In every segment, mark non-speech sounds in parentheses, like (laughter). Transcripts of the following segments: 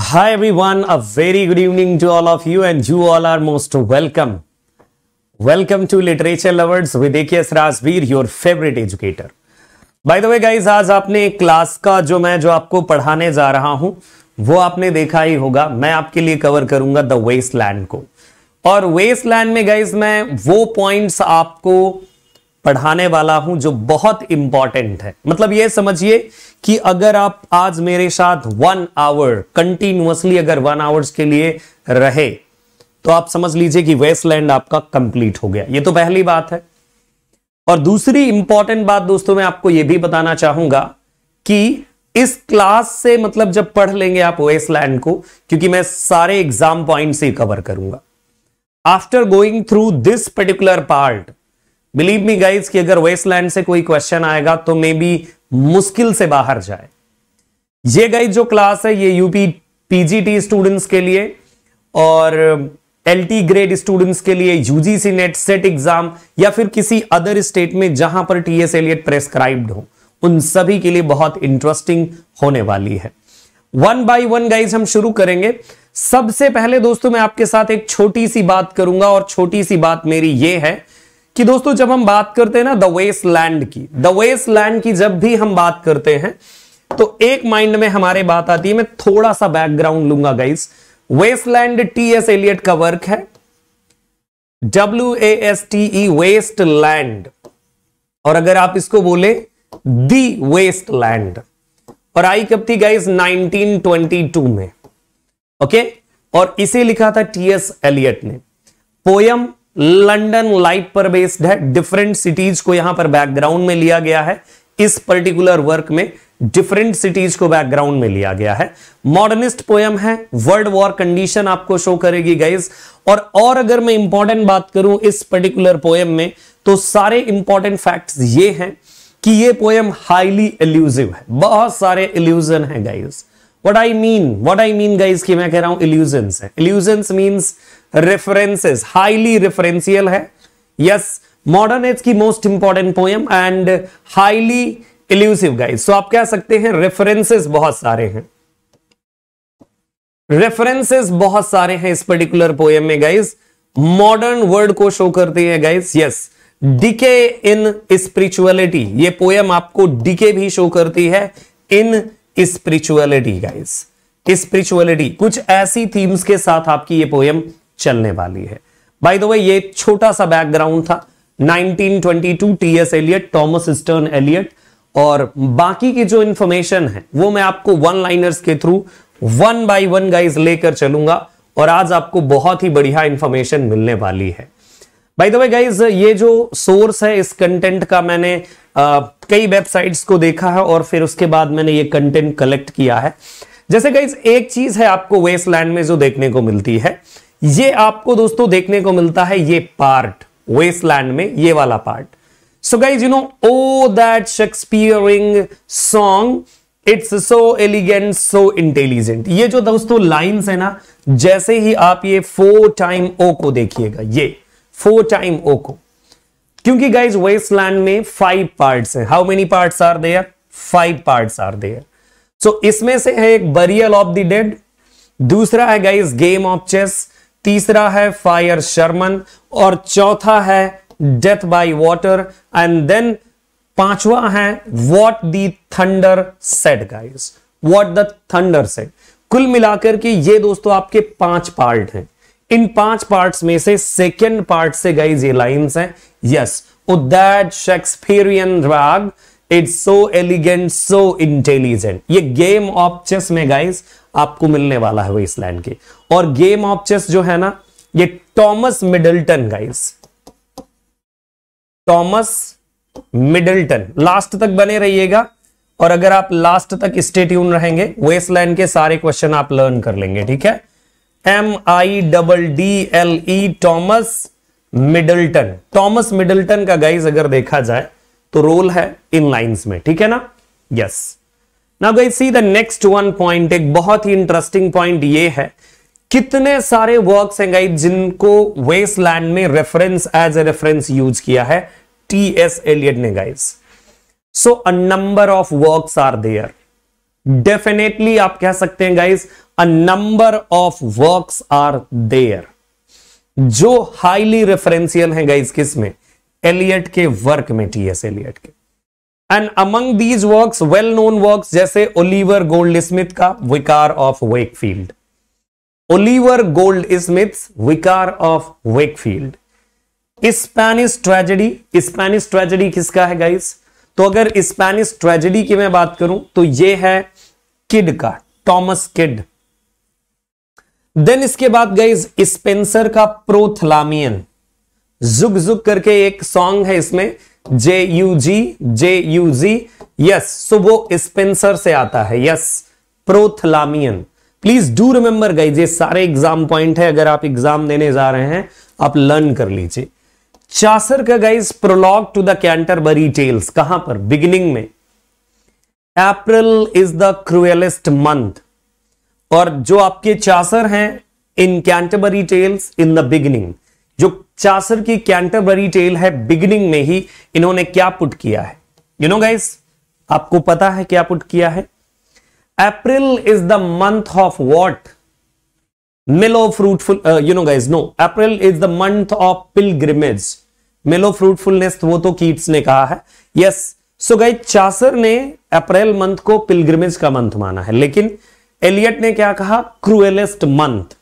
Hi everyone, a very good evening to all of you and you all are most welcome. Welcome to Literature Lovers with AKS Rasbir, your favorite educator. By the way guys आज आपने class का जो मैं जो आपको पढ़ाने जा रहा हूं वो आपने देखा ही होगा मैं आपके लिए कवर करूंगा द वेस्ट लैंड को और वेस्ट लैंड में गाइज मैं वो पॉइंट्स आपको पढ़ाने वाला हूं जो बहुत इंपॉर्टेंट है मतलब ये समझिए कि अगर आप आज मेरे साथ वन आवर कंटिन्यूसली अगर वन आवर्स के लिए रहे तो आप समझ लीजिए कि वेस्टलैंड आपका कंप्लीट हो गया ये तो पहली बात है और दूसरी इंपॉर्टेंट बात दोस्तों मैं आपको यह भी बताना चाहूंगा कि इस क्लास से मतलब जब पढ़ लेंगे आप वेस्टलैंड को क्योंकि मैं सारे एग्जाम पॉइंट से कवर करूंगा after going through this particular part believe me guys कि अगर वेस्टलैंड से कोई क्वेश्चन आएगा तो मे बी मुश्किल से बाहर जाए ये गाइज जो क्लास है ये यूपी पीजीटी स्टूडेंट्स के लिए और एलटी ग्रेड स्टूडेंट्स के लिए यूजीसी नेट सेट एग्जाम या फिर किसी अदर स्टेट में जहां पर टीएस एलियट प्रेस्क्राइब्ड हो उन सभी के लिए बहुत इंटरेस्टिंग होने वाली है वन बाय वन गाइज हम शुरू करेंगे सबसे पहले दोस्तों मैं आपके साथ एक छोटी सी बात करूंगा और छोटी सी बात मेरी ये है कि दोस्तों जब हम बात करते हैं ना द वेस्ट लैंड की द वेस्ट लैंड की जब भी हम बात करते हैं तो एक माइंड में हमारे बात आती है मैं थोड़ा सा बैकग्राउंड लूंगा guys Waste Land T S Eliot का वर्क है W A S T E e, Waste Land और अगर आप इसको बोले दी वेस्ट लैंड और आई कब थी गाइस 1922 में ओके और इसे लिखा था टी एस एलियट ने पोयम लंडन लाइट पर बेस्ड है डिफरेंट सिटीज को यहां पर बैकग्राउंड में लिया गया है इस पर्टिकुलर वर्क में डिफरेंट सिटीज को बैकग्राउंड में लिया गया है मॉडर्निस्ट पोयम है वर्ल्ड वॉर कंडीशन आपको शो करेगी गाइज और और अगर मैं इंपॉर्टेंट बात करूं इस पर्टिकुलर पोयम में तो सारे इंपॉर्टेंट फैक्ट्स ये हैं कि ये पोयम हाईली एल्यूजिव है बहुत सारे एल्यूजन है guys what I mean what I mean guys की मैं कह रहा हूं इल्यूजन है illusion means references highly referential है यस मॉडर्न एज की most important poem and highly illusive guys so आप कह सकते हैं रेफरेंसेस बहुत सारे हैं रेफरेंसेस बहुत सारे हैं इस पर्टिकुलर पोयम में गाइज मॉडर्न वर्ल्ड को शो करते हैं guys yes decay in spirituality ये पोएम आपको डीके भी शो करती है इन स्पिरिचुअलिटी गाइज स्पिरिचुअलिटी कुछ ऐसी थीम्स के साथ आपकी ये पोयम चलने वाली है बाय द वे ये छोटा सा बैकग्राउंड था 1922 TS Eliot Thomas Stearns Eliot और बाकी की जो इंफॉर्मेशन है वो मैं आपको वन लाइनर्स के through one by one guys लेकर चलूंगा और आज आपको बहुत ही बढ़िया इंफॉर्मेशन मिलने वाली है बाय द वे गाइस ये जो सोर्स है इस कंटेंट का मैंने आ, कई वेबसाइट्स को देखा है और फिर उसके बाद मैंने ये कंटेंट कलेक्ट किया है जैसे गाइज एक चीज है आपको वेस्टलैंड में जो देखने को मिलती है ये आपको दोस्तों देखने को मिलता है ये पार्ट वेस्टलैंड में ये वाला part so guys you know O that Shakespearean song it's so elegant so intelligent ये जो दोस्तों लाइंस है ना जैसे ही आप ये फोर टाइम ओ को देखिएगा ये फोर टाइम ओ को क्योंकि गाइज वेस्टलैंड में फाइव पार्ट्स हैं how many parts are there five parts are there so इसमें से है एक बरियल ऑफ द डेड दूसरा है गाइज गेम ऑफ चेस तीसरा है फायर शर्मन और चौथा है death by water and then पांचवा है what the thunder said guys what the thunder said कुल मिलाकर के ये दोस्तों आपके पांच पार्ट हैं इन पांच पार्ट्स में से सेकेंड पार्ट से गाइज ये लाइंस हैं yes O that Shakespearean rag it's so elegant so intelligent ये गेम ऑफ चेस में गाइज आपको मिलने वाला है वो इस लाइन के और गेम ऑफ चेस जो है ना ये Thomas Middleton guys Thomas Middleton last तक बने रहिएगा और अगर आप लास्ट तक स्टेट्यून ट्यून रहेंगे वेस्टलैंड के सारे क्वेश्चन आप लर्न कर लेंगे ठीक है M I double D L E Thomas Middleton Thomas Middleton का गाइज अगर देखा जाए तो रोल है इन लाइंस में ठीक है ना yes now guys see the next one point एक बहुत ही इंटरेस्टिंग पॉइंट ये है कितने सारे वर्क्स हैं गाइस जिनको वेस्टलैंड में reference as a reference use किया है टी एस एलियट ने guys so a number of works are there definitely आप कह सकते हैं guys a number of works are there जो हाईली रेफरेंशियल हैं गाइस किस में एलियट के वर्क में टी एस एलियट के and among these works well known works जैसे ओलिवर गोल्ड स्मिथ का Vicar of Wakefield Goldsmith's Vicar of Wakefield Spanish tragedy Spanish tragedy किसका है गाइस तो अगर स्पेनिश ट्रेजेडी की मैं बात करूं तो ये है किड का टॉमस किड देन इसके बाद गाइस स्पेंसर का प्रोथलामियन जुग जुग करके एक सॉन्ग है इसमें J U G J U G yes so वो स्पेंसर से आता है yes Prothalamion please do remember guys ये सारे एग्जाम पॉइंट है अगर आप एग्जाम देने जा रहे हैं आप लर्न कर लीजिए चासर का guys prologue to the Canterbury Tales कहां पर बिगिनिंग में April is the cruellest month और जो आपके चासर हैं in Canterbury Tales in the beginning जो चासर की कैंटरबरी टेल है बिगिनिंग में ही इन्होंने क्या पुट किया है यू नो गाइस आपको पता है क्या पुट किया है April is the month of what mellow fruitful you know guys no April is the month of pilgrimage mellow fruitfulness वो तो कीट्स ने कहा है यस सो गई चासर ने अप्रैल मंथ को पिलग्रिमेज का मंथ माना है लेकिन एलियट ने क्या कहा cruellest month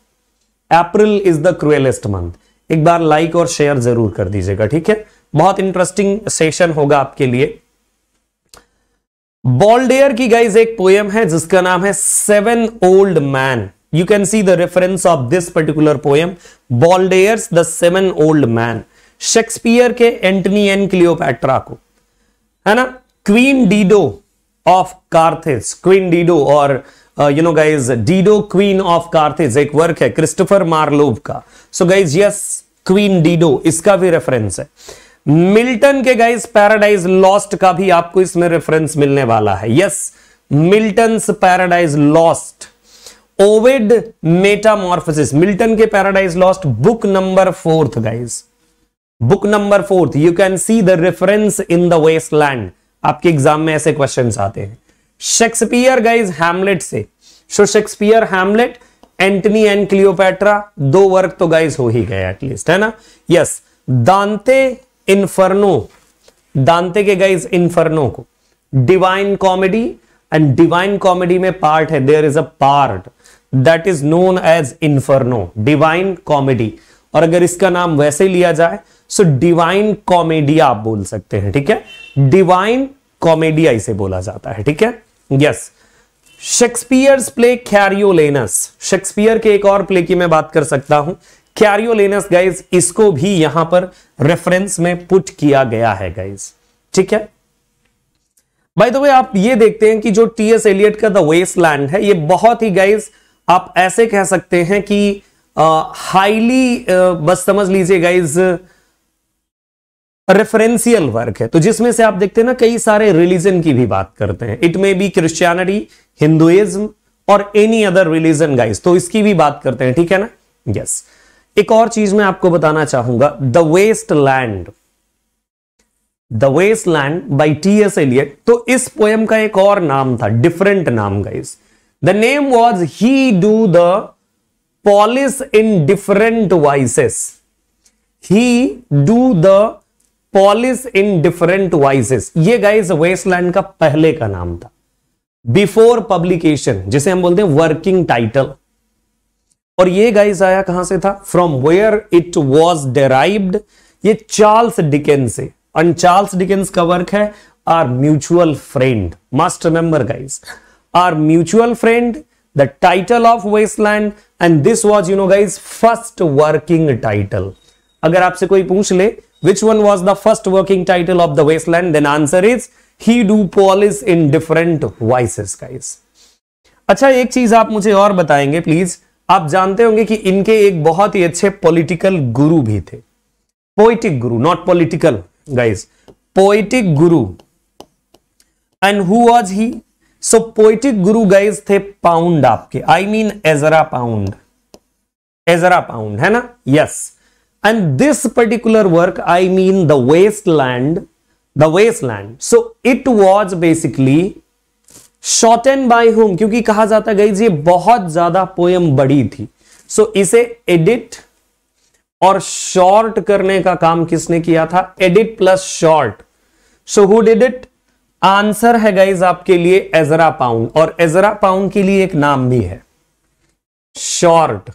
April is the cruellest month एक बार लाइक और शेयर जरूर कर दीजिएगा ठीक है बहुत इंटरेस्टिंग सेशन होगा आपके लिए बॉल्डेयर की गाइज एक पोएम है जिसका नाम है seven old man you can see the reference of this particular poem Baudelaire's the seven old man Shakespeare के एंटनी एन क्लियोपैट्रा को है ना Queen Dido of Carthage Queen Dido और you know guys Dido Queen of Carthage एक work है Christopher Marlowe का so guys yes Queen Dido इसका भी रेफरेंस है मिल्टन के गाइस पैराडाइज लॉस्ट का भी आपको इसमें रेफरेंस मिलने वाला है yes Milton Paradise Lost Ovid Metamorphosis Milton के Paradise Lost book number fourth guys book number fourth you can see the reference in the Waste Land आपके एग्जाम में ऐसे क्वेश्चंस आते हैं शेक्सपियर गाइज हैमलेट से so Shakespeare Hamlet Antony and Cleopatra दो work तो guys हो ही गए एटलीस्ट है ना यस दांते इनफर्नो दांते के गाइज इनफर्नो को Divine Comedy and Divine Comedy में पार्ट है there is a part that is known as Inferno Divine Comedy और अगर इसका नाम वैसे लिया जाए सो डिवाइन कॉमेडिया आप बोल सकते हैं ठीक है डिवाइन कॉमेडिया इसे बोला जाता है ठीक है yes Shakespeare's play Coriolanus Shakespeare के एक और प्ले की मैं बात कर सकता हूं कैरियोलेनस गाइज इसको भी यहां पर रेफरेंस में पुट किया गया है गाइज ठीक है बाय द वे आप ये देखते हैं कि जो टी एस एलियट का द वेस्ट लैंड है ये बहुत ही गाइज आप ऐसे कह सकते हैं कि हाईली बस समझ लीजिए गाइज रेफरेंशियल वर्क है तो जिसमें से आप देखते हैं ना कई सारे रिलीजन की भी बात करते हैं it may be Christianity Hinduism और एनी अदर रिलीजन गाइज तो इसकी भी बात करते हैं ठीक है ना यस yes. एक और चीज मैं आपको बताना चाहूंगा the waste Land the waste Land by T S Eliot तो इस पोएम का एक और नाम था डिफरेंट नाम guys the name was he do the police in different voices he do the police in different voices ये गाइस वेस्टलैंड का पहले का नाम था बिफोर पब्लिकेशन जिसे हम बोलते हैं वर्किंग टाइटल और ये गाइस आया कहां से था from where it was derived ये चार्ल्स डिकेन्स से एंड चार्ल्स डिकेन्स का वर्क है our mutual friend must remember guys our mutual friend the title of Waste Land and this was you know guys first working title अगर आपसे कोई पूछ ले which one was the first working title of the Waste Land then answer is he do police in different voice guys अच्छा एक चीज आप मुझे और बताएंगे प्लीज आप जानते होंगे कि इनके एक बहुत ही अच्छे पॉलिटिकल गुरु भी थे poetic guru not political guys poetic guru and who was he so poetic guru guys थे पाउंड आपके I mean Ezra Pound Ezra Pound है ना yes and this particular work I mean the waste Land the waste land so it was basically and by whom क्योंकि कहा जाता गई ये बहुत ज्यादा पोयम बड़ी थी सो so, इसे एडिट और शॉर्ट करने का काम किसने किया था edit plus short so who did it answer है गाइज आपके लिए एजरा पाउंड और एजरा पाउंड के लिए एक नाम भी है शॉर्ट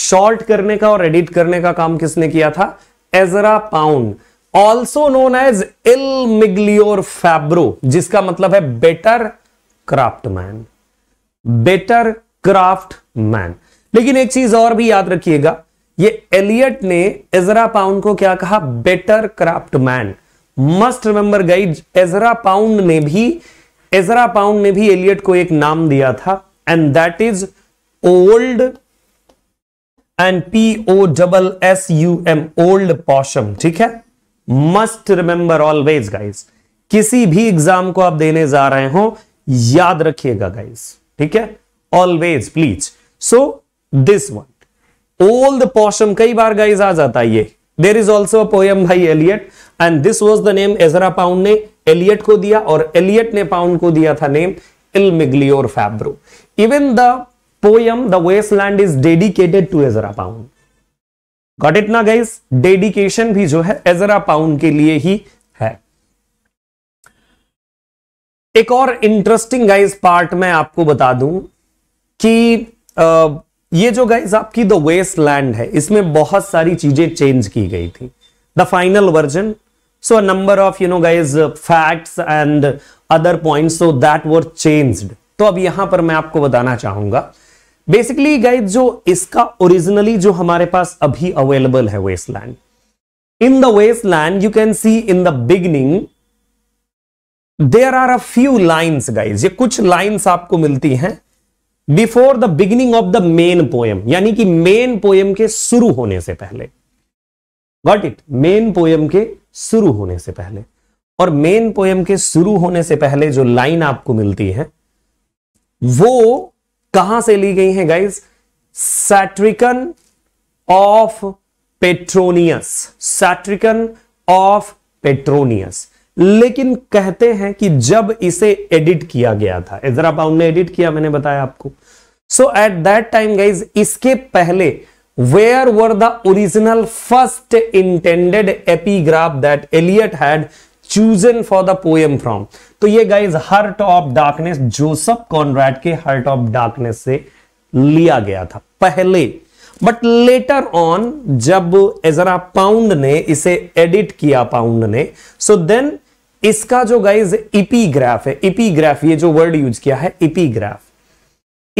शॉर्ट करने का और एडिट करने का काम किसने किया था Ezra Pound also known as इल मिग्लियोर फैब्रो जिसका मतलब है better craft man better craft man लेकिन एक चीज और भी याद रखिएगा ये एलियट ने एजरा पाउंड को क्या कहा better craft man must remember guys Ezra Pound ने भी एजरा पाउंड ने भी एलियट को एक नाम दिया था and that is old and P O double S U M Old Possum ठीक है मस्ट रिमेंबर ऑलवेज गाइस किसी भी एग्जाम को आप देने जा रहे हो याद रखिएगा गाइस ठीक है always please so this one Old Possum कई बार गाइज आ जाता है ये there is also poem by Eliot and this was the name Ezra Pound ने एलियट को दिया और एलियट ने पाउंड को दिया था नेम इल फैब्रो even the poem the waste Land is dedicated to Ezra Pound got it ना गाइस डेडिकेशन भी जो है एजरा पाउंड के लिए ही है एक और इंटरेस्टिंग गाइस पार्ट मैं आपको बता दूं कि आ, ये जो गाइस आपकी द वेस्ट लैंड है इसमें बहुत सारी चीजें चेंज की गई थी the final version so number of you know guys facts and other points so that were changed तो अब यहां पर मैं आपको बताना चाहूंगा बेसिकली गाइड जो इसका ओरिजिनली जो हमारे पास अभी अवेलेबल है Waste Land in the Waste Land you can see in the beginning there are a few lines guys ये कुछ लाइंस आपको मिलती हैं before the beginning of the main poem यानी कि मेन पोएम के शुरू होने से पहले गॉट इट मेन पोएम के शुरू होने से पहले और मेन पोएम के शुरू होने से पहले जो लाइन आपको मिलती है वो कहां से ली गई हैं guys Satyricon of Petronius Satyricon of Petronius लेकिन कहते हैं कि जब इसे एडिट किया गया था इजरा पाउंड ने एडिट किया मैंने बताया आपको so at that time guys इसके पहले where were the original first intended epigraph that Eliot had chosen for the poem from तो ये guys heart of darkness Joseph Conrad के हर्ट ऑफ डार्कनेस से लिया गया था पहले बट लेटर ऑन जब एजरा पाउंड ने इसे एडिट किया पाउंड ने सो so देन इसका जो गाइज इपीग्राफ है इपीग्राफ ये जो वर्ड यूज किया है इपीग्राफ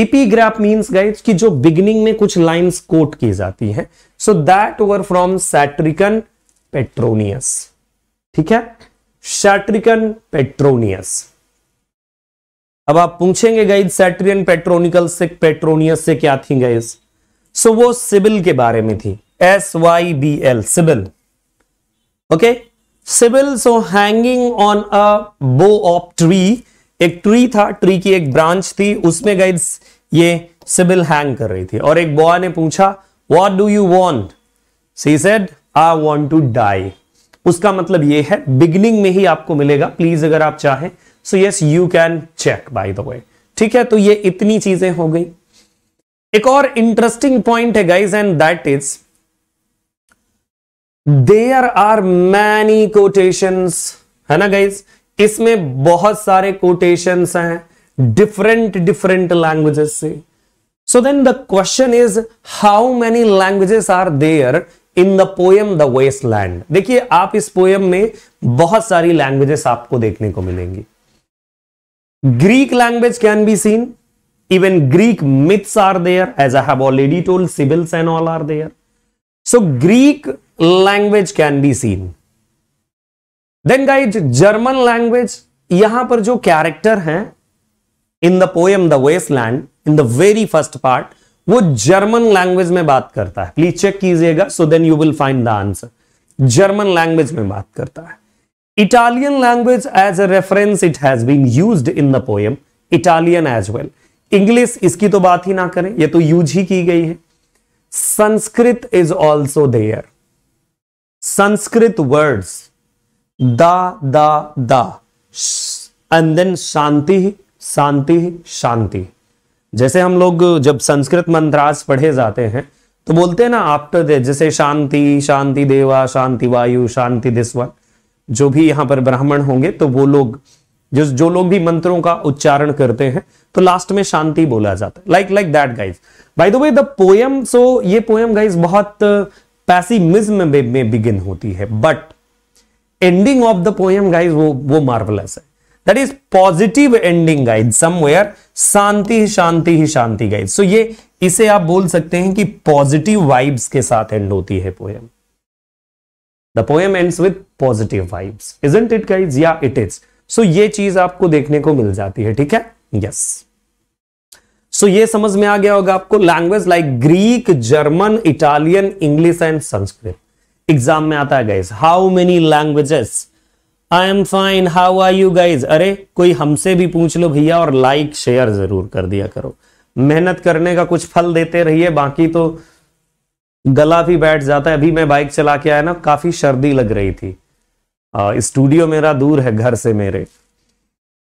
इपीग्राफ मींस गाइज कि जो बिगिनिंग में कुछ लाइंस कोट की जाती हैं सो दैट वर फ्रॉम सैट्रिकन पेट्रोनियस ठीक है सैट्रिकन पेट्रोनियस अब आप पूछेंगे गाइज सैट्रियन पेट्रोनिकल से पेट्रोनियस से क्या थी गाइज सो वो सिबिल के बारे में थी S Y B L Sibyl okay Sibyl so hanging on a bough of tree एक ट्री था ट्री की एक ब्रांच थी उसमें गाइज ये सिबिल हैंग कर रही थी और एक बॉय ने पूछा what do you want she said I want to die उसका मतलब ये है बिगिनिंग में ही आपको मिलेगा प्लीज अगर आप चाहें so yes you can check by the way ठीक है तो ये इतनी चीजें हो गई एक और इंटरेस्टिंग पॉइंट है guys and that is there are many quotations है ना गाइज इसमें बहुत सारे कोटेशंस हैं डिफरेंट डिफरेंट लैंग्वेजेस से so then the question is how many languages are there in the poem the waste Land देखिए आप इस पोएम में बहुत सारी लैंग्वेजेस आपको देखने को मिलेंगी Greek language can be seen even Greek myths are there as I have already told Sibyls and all are there so Greek language can be seen then guys German language यहां पर जो character हैं in the poem the waste Land in the very first part वो German language में बात करता है please check कीजिएगा so then you will find the answer German language में बात करता है Italian language as a reference it has been used in the poem Italian as well English इसकी तो बात ही ना करें ये तो यूज ही की गई है Sanskrit is also there Sanskrit words the the and then shanti shanti shanti जैसे हम लोग जब संस्कृत मंत्रास पढ़े जाते हैं तो बोलते हैं ना आफ्टर दे जैसे शांति शांति देवा शांति वायु शांति दिस्वन जो भी यहाँ पर ब्राह्मण होंगे तो वो लोग जो जो लोग भी मंत्रों का उच्चारण करते हैं तो लास्ट में शांति बोला जाता है like like that guys by the way the poem so ये पोयम गाइज बहुत पैसिमिज्म में, में बिगिन होती है but ending of the poem guys वो वो मार्वलस है that is positive ending guys somewhere shanti ही शांति ही शांति गाइड सो ये इसे आप बोल सकते हैं कि पॉजिटिव वाइब्स के साथ एंड होती है poem the poem ends with positive vibes isn't it guys या इट इज सो ये चीज आपको देखने को मिल जाती है ठीक है यस yes. सो so, ये समझ में आ गया होगा आपको language like Greek German Italian English and Sanskrit exam में आता है guys how many languages I am fine how are you guys अरे कोई हमसे भी पूछ लो भैया और लाइक शेयर जरूर कर दिया करो मेहनत करने का कुछ फल देते रहिए बाकी तो गला भी बैठ जाता है अभी मैं बाइक चला के आया ना काफी सर्दी लग रही थी स्टूडियो मेरा दूर है घर से मेरे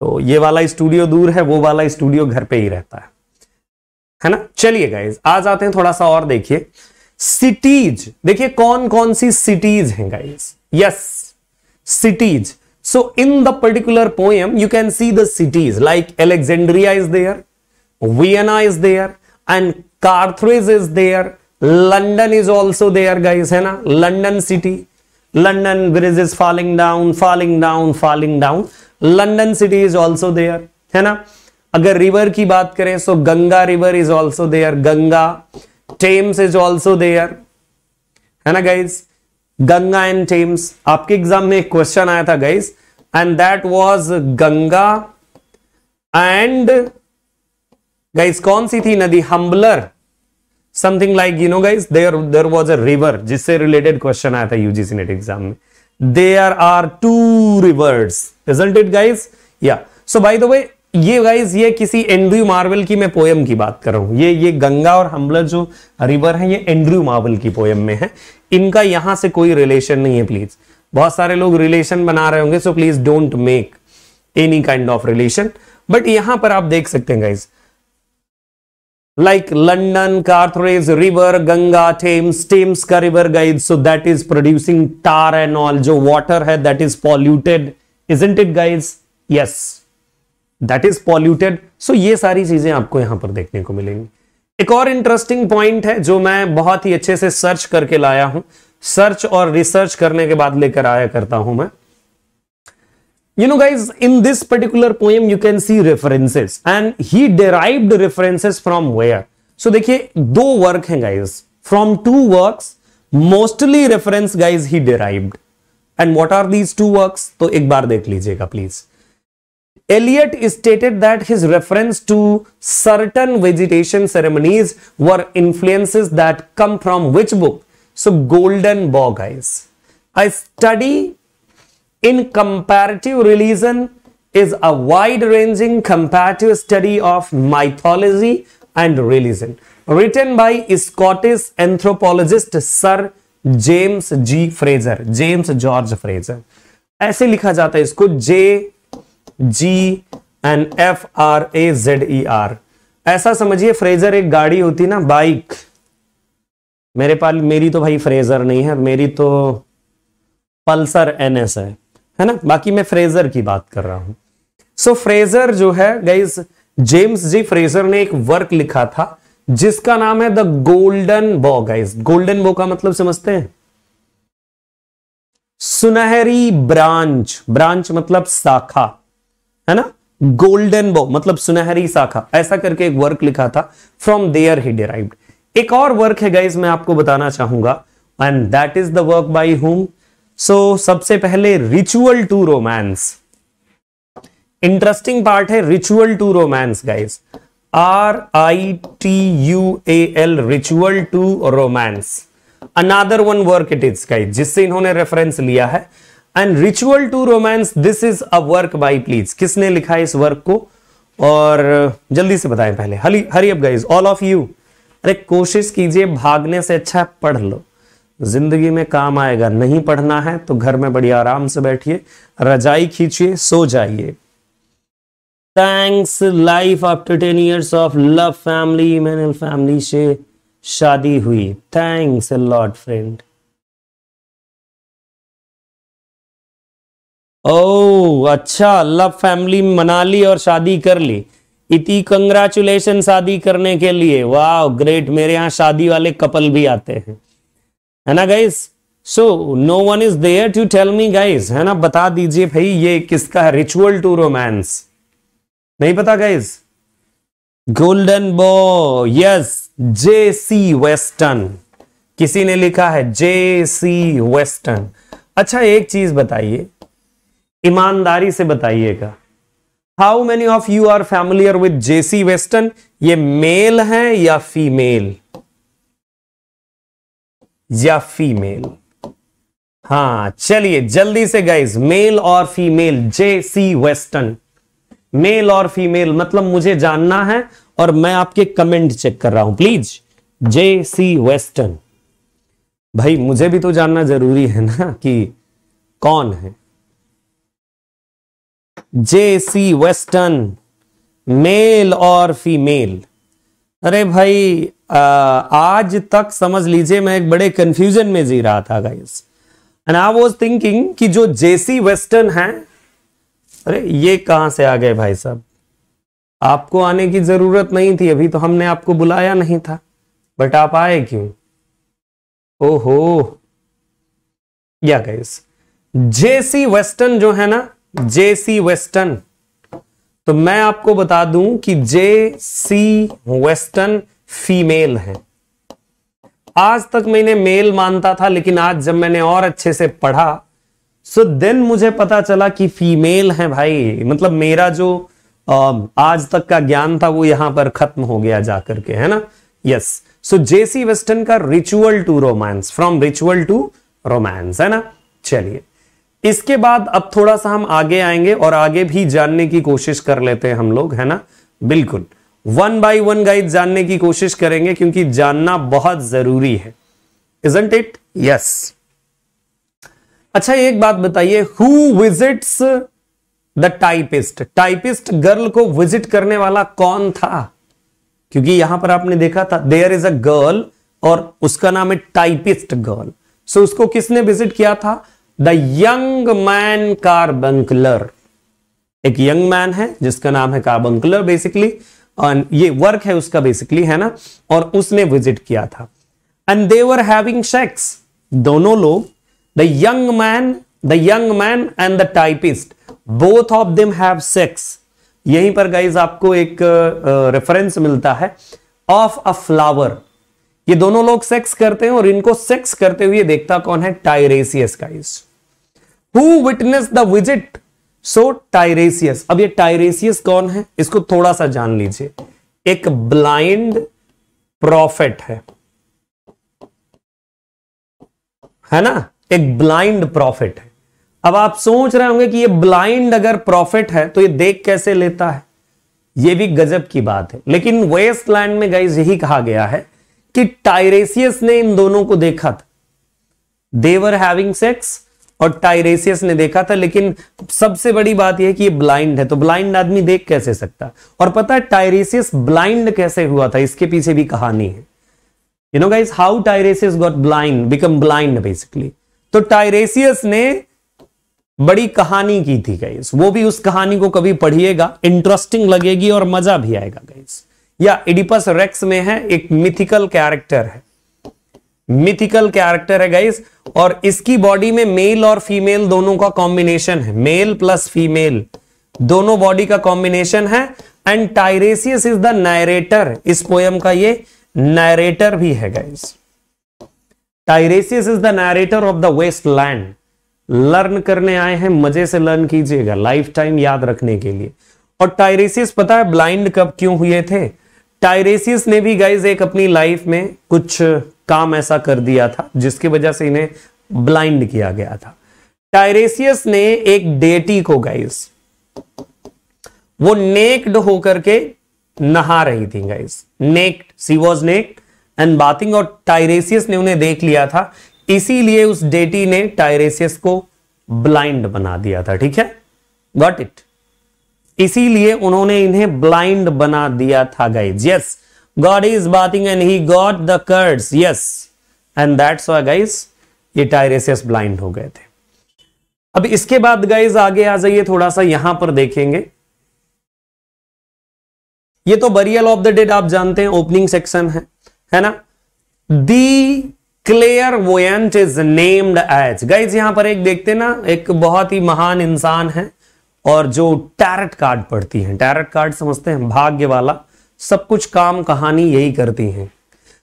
तो ये वाला स्टूडियो दूर है वो वाला स्टूडियो घर पे ही रहता है है ना चलिए गाइज आज आते हैं थोड़ा सा और देखिए सिटीज देखिए कौन कौन सी सिटीज हैं guys yes cities So in the particular poem, you can see the cities like Alexandria is there, Vienna is there, and Carthage is there. London is also there, guys, hai na London city, London bridge is falling down, falling down, falling down. London city is also there, hai na agar river ki baat kare so ganga river is also there ganga thames is also there hai na guys Ganga and Thames आपके exam में एक question आया था guys and that was Ganga and guys कौन सी थी नदी Humber something like you know guys there there was a river जिससे रिलेटेड क्वेश्चन आया था यूजीसी नेट एग्जाम में there are two rivers result guys guys या सो बाई द वे ये गाइज ये किसी एंड्रयू मार्वल की मैं पोयम की बात कर रहा हूं ये ये गंगा और हम्बलर जो रिवर है ये एंड्रयू मार्वल की पोयम में है इनका यहां से कोई रिलेशन नहीं है प्लीज बहुत सारे लोग रिलेशन बना रहे होंगे so please don't make any kind of relation but यहां पर आप देख सकते हैं guys like London Carthage river Ganga Thames Thames का river guys so that is producing tar and all जो वॉटर है that is polluted isn't it guys yes that is polluted so ये सारी चीजें आपको यहां पर देखने को मिलेंगी एक और इंटरेस्टिंग पॉइंट है जो मैं बहुत ही अच्छे से सर्च करके लाया हूं सर्च और रिसर्च करने के बाद लेकर आया करता हूं मैं you know guys in this particular poem you can see references and he derive references from where so देखिए दो वर्क है guys from two work mostly reference guys he derived and what are these two work तो एक बार देख लीजिएगा please Eliot stated that his reference to certain vegetation ceremonies were influences that come from which book? So Golden Bough guys. A study in comparative religion is a wide-ranging comparative study of mythology and religion written by Scottish anthropologist Sir James G. Fraser, James George Fraser. ऐसे लिखा जाता है इसको J J N F R A Z E R ऐसा समझिए Fraser एक गाड़ी होती ना बाइक मेरे पास मेरी तो भाई फ्रेजर नहीं है मेरी तो पल्सर एन एस है है ना बाकी मैं फ्रेजर की बात कर रहा हूं सो so, फ्रेजर जो है गाइज जेम्स जी फ्रेजर ने एक वर्क लिखा था जिसका नाम है the Golden Bough guys Golden Bough का मतलब समझते हैं सुनहरी ब्रांच ब्रांच मतलब शाखा है ना गोल्डन बो मतलब सुनहरी शाखा ऐसा करके एक वर्क लिखा था फ्रॉम देयर ही डिराइव्ड एक और वर्क है गाइज मैं आपको बताना चाहूंगा and that is the work by whom so सबसे पहले ritual to romance interesting part है ritual to romance guys R I T U A L ritual to romance another one work it is guys जिससे इन्होंने reference लिया है and ritual to romance this is a work by please किसने लिखा इस work को और uh, जल्दी से बताएं पहले hurry hurry up guys all of you अरे कोशिश कीजिए भागने से अच्छा पढ़ लो जिंदगी में काम आएगा नहीं पढ़ना है तो घर में बड़ी आराम से बैठिए रजाई खींचिए सो जाइए thanks life after ten years of love family मैनल फैमिली से शादी हुई थैंक्स लॉर्ड फ्रेंड ओ अच्छा लव फैमिली मना ली और शादी कर ली इति कंग्रेचुलेशन शादी करने के लिए वाह ग्रेट मेरे यहाँ शादी वाले कपल भी आते हैं है ना guys so no one is there to tell me guys है ना बता दीजिए भाई ये किसका है रिचुअल टू रोमांस नहीं पता guys golden bough yes Jessie Weston किसी ने लिखा है जे सी वेस्टर्न अच्छा एक चीज बताइए ईमानदारी से बताइएगा how many of you are familiar with Jessie Weston ये मेल है या फीमेल या फीमेल हाँ चलिए जल्दी से गाइज मेल और फीमेल जेसी वेस्टर्न मेल और फीमेल मतलब मुझे जानना है और मैं आपके कमेंट चेक कर रहा हूं प्लीज जे सी वेस्टर्न भाई मुझे भी तो जानना जरूरी है ना कि कौन है जेसी वेस्टर्न मेल और फीमेल अरे भाई आ, आज तक समझ लीजिए मैं एक बड़े कंफ्यूजन में जी रहा था guys and I was thinking कि जो जेसी वेस्टर्न है अरे ये कहां से आ गए भाई साहब आपको आने की जरूरत नहीं थी अभी तो हमने आपको बुलाया नहीं था बट आप आए क्यों ओहो या गाइस जेसी वेस्टर्न जो है ना जेसी वेस्टर्न तो मैं आपको बता दूं कि जे सी वेस्टर्न फीमेल है आज तक मैंने मेल मानता था लेकिन आज जब मैंने और अच्छे से पढ़ा सो देन मुझे पता चला कि फीमेल है भाई मतलब मेरा जो आज तक का ज्ञान था वो यहां पर खत्म हो गया जाकर के है ना यस सो जेसी वेस्टर्न का ritual to romance from ritual to romance है ना चलिए इसके बाद अब थोड़ा सा हम आगे आएंगे और आगे भी जानने की कोशिश कर लेते हैं हम लोग है ना बिल्कुल वन बाई वन गाइड जानने की कोशिश करेंगे क्योंकि जानना बहुत जरूरी है इजेंट इट यस अच्छा एक बात बताइए who visits the typist typist girl को विजिट करने वाला कौन था क्योंकि यहां पर आपने देखा था देयर इज अ गर्ल और उसका नाम है टाइपिस्ट गर्ल सो उसको किसने विजिट किया था द यंग मैन कार्बंकलर एक यंग मैन है जिसका नाम है कार्बंकलर बेसिकली और ये वर्क है उसका बेसिकली है ना और उसने विजिट किया था एंड देवर हैविंग सेक्स दोनों लोग the young man the young man and the typist both of them have sex यहीं पर गाइज आपको एक रेफरेंस uh, मिलता है ऑफ अ फ्लावर ये दोनों लोग सेक्स करते हैं और इनको सेक्स करते हुए देखता कौन है Tiresias guys who witness the visit so Tiresias अब ये टाइरेसियस कौन है इसको थोड़ा सा जान लीजिए एक ब्लाइंड प्रॉफिट है है ना एक ब्लाइंड प्रॉफिट है अब आप सोच रहे होंगे कि ये ब्लाइंड अगर प्रॉफिट है तो ये देख कैसे लेता है ये भी गजब की बात है लेकिन वेस्टलैंड में गाइज यही कहा गया है कि टाइरेसियस ने इन दोनों को देखा था देवर हैविंग सेक्स और टाइरेसियस ने देखा था लेकिन सबसे बड़ी बात यह कि ये ब्लाइंड है तो ब्लाइंड आदमी देख कैसे सकता और पता है टाइरेसियस ब्लाइंड कैसे हुआ था इसके पीछे भी कहानी है you know guys how Tiresias got blind become blind basically तो टाइरेसियस ने बड़ी कहानी की थी गाइस वो भी उस कहानी को कभी पढ़िएगा इंटरेस्टिंग लगेगी और मजा भी आएगा गाइस या इडिपस रेक्स में है एक मिथिकल कैरेक्टर है मिथिकल कैरेक्टर है गाइस और इसकी बॉडी में मेल और फीमेल दोनों का कॉम्बिनेशन है मेल प्लस फीमेल दोनों बॉडी का कॉम्बिनेशन है and Tiresias is the narrator इस पोयम का ये नायरेटर भी है guys Tiresias is the narrator of the waste land learn करने आए हैं मजे से लर्न कीजिएगा लाइफ टाइम याद रखने के लिए और टाइरेसियस पता है ब्लाइंड कब क्यों हुए थे टाइरेसियस ने भी गाइज एक अपनी लाइफ में कुछ काम ऐसा कर दिया था जिसकी वजह से इन्हें ब्लाइंड किया गया था टायरेसियस ने एक डेटी को गाइस वो नेक्ड होकर के नहा रही थी guys naked she was naked and bathing और टायरेसियस ने उन्हें देख लिया था इसीलिए उस डेटी ने टायरेसियस को ब्लाइंड बना दिया था ठीक है गॉट इट इसीलिए उन्होंने इन्हें ब्लाइंड बना दिया था guys yes yes, God is bathing and he got the curse. Yes. And that's why guys ये टायरेसियस ब्लाइंड हो गए थे अब इसके बाद गाइज आगे आ जाइए थोड़ा सा यहां पर देखेंगे ये तो बरियल ऑफ द डेड आप जानते हैं ओपनिंग सेक्शन है है ना the clairvoyant is named as guys यहां पर एक देखते ना एक बहुत ही महान इंसान है और जो टैरट कार्ड पढ़ती है टैरट कार्ड समझते हैं भाग्य वाला सब कुछ काम कहानी यही करती हैं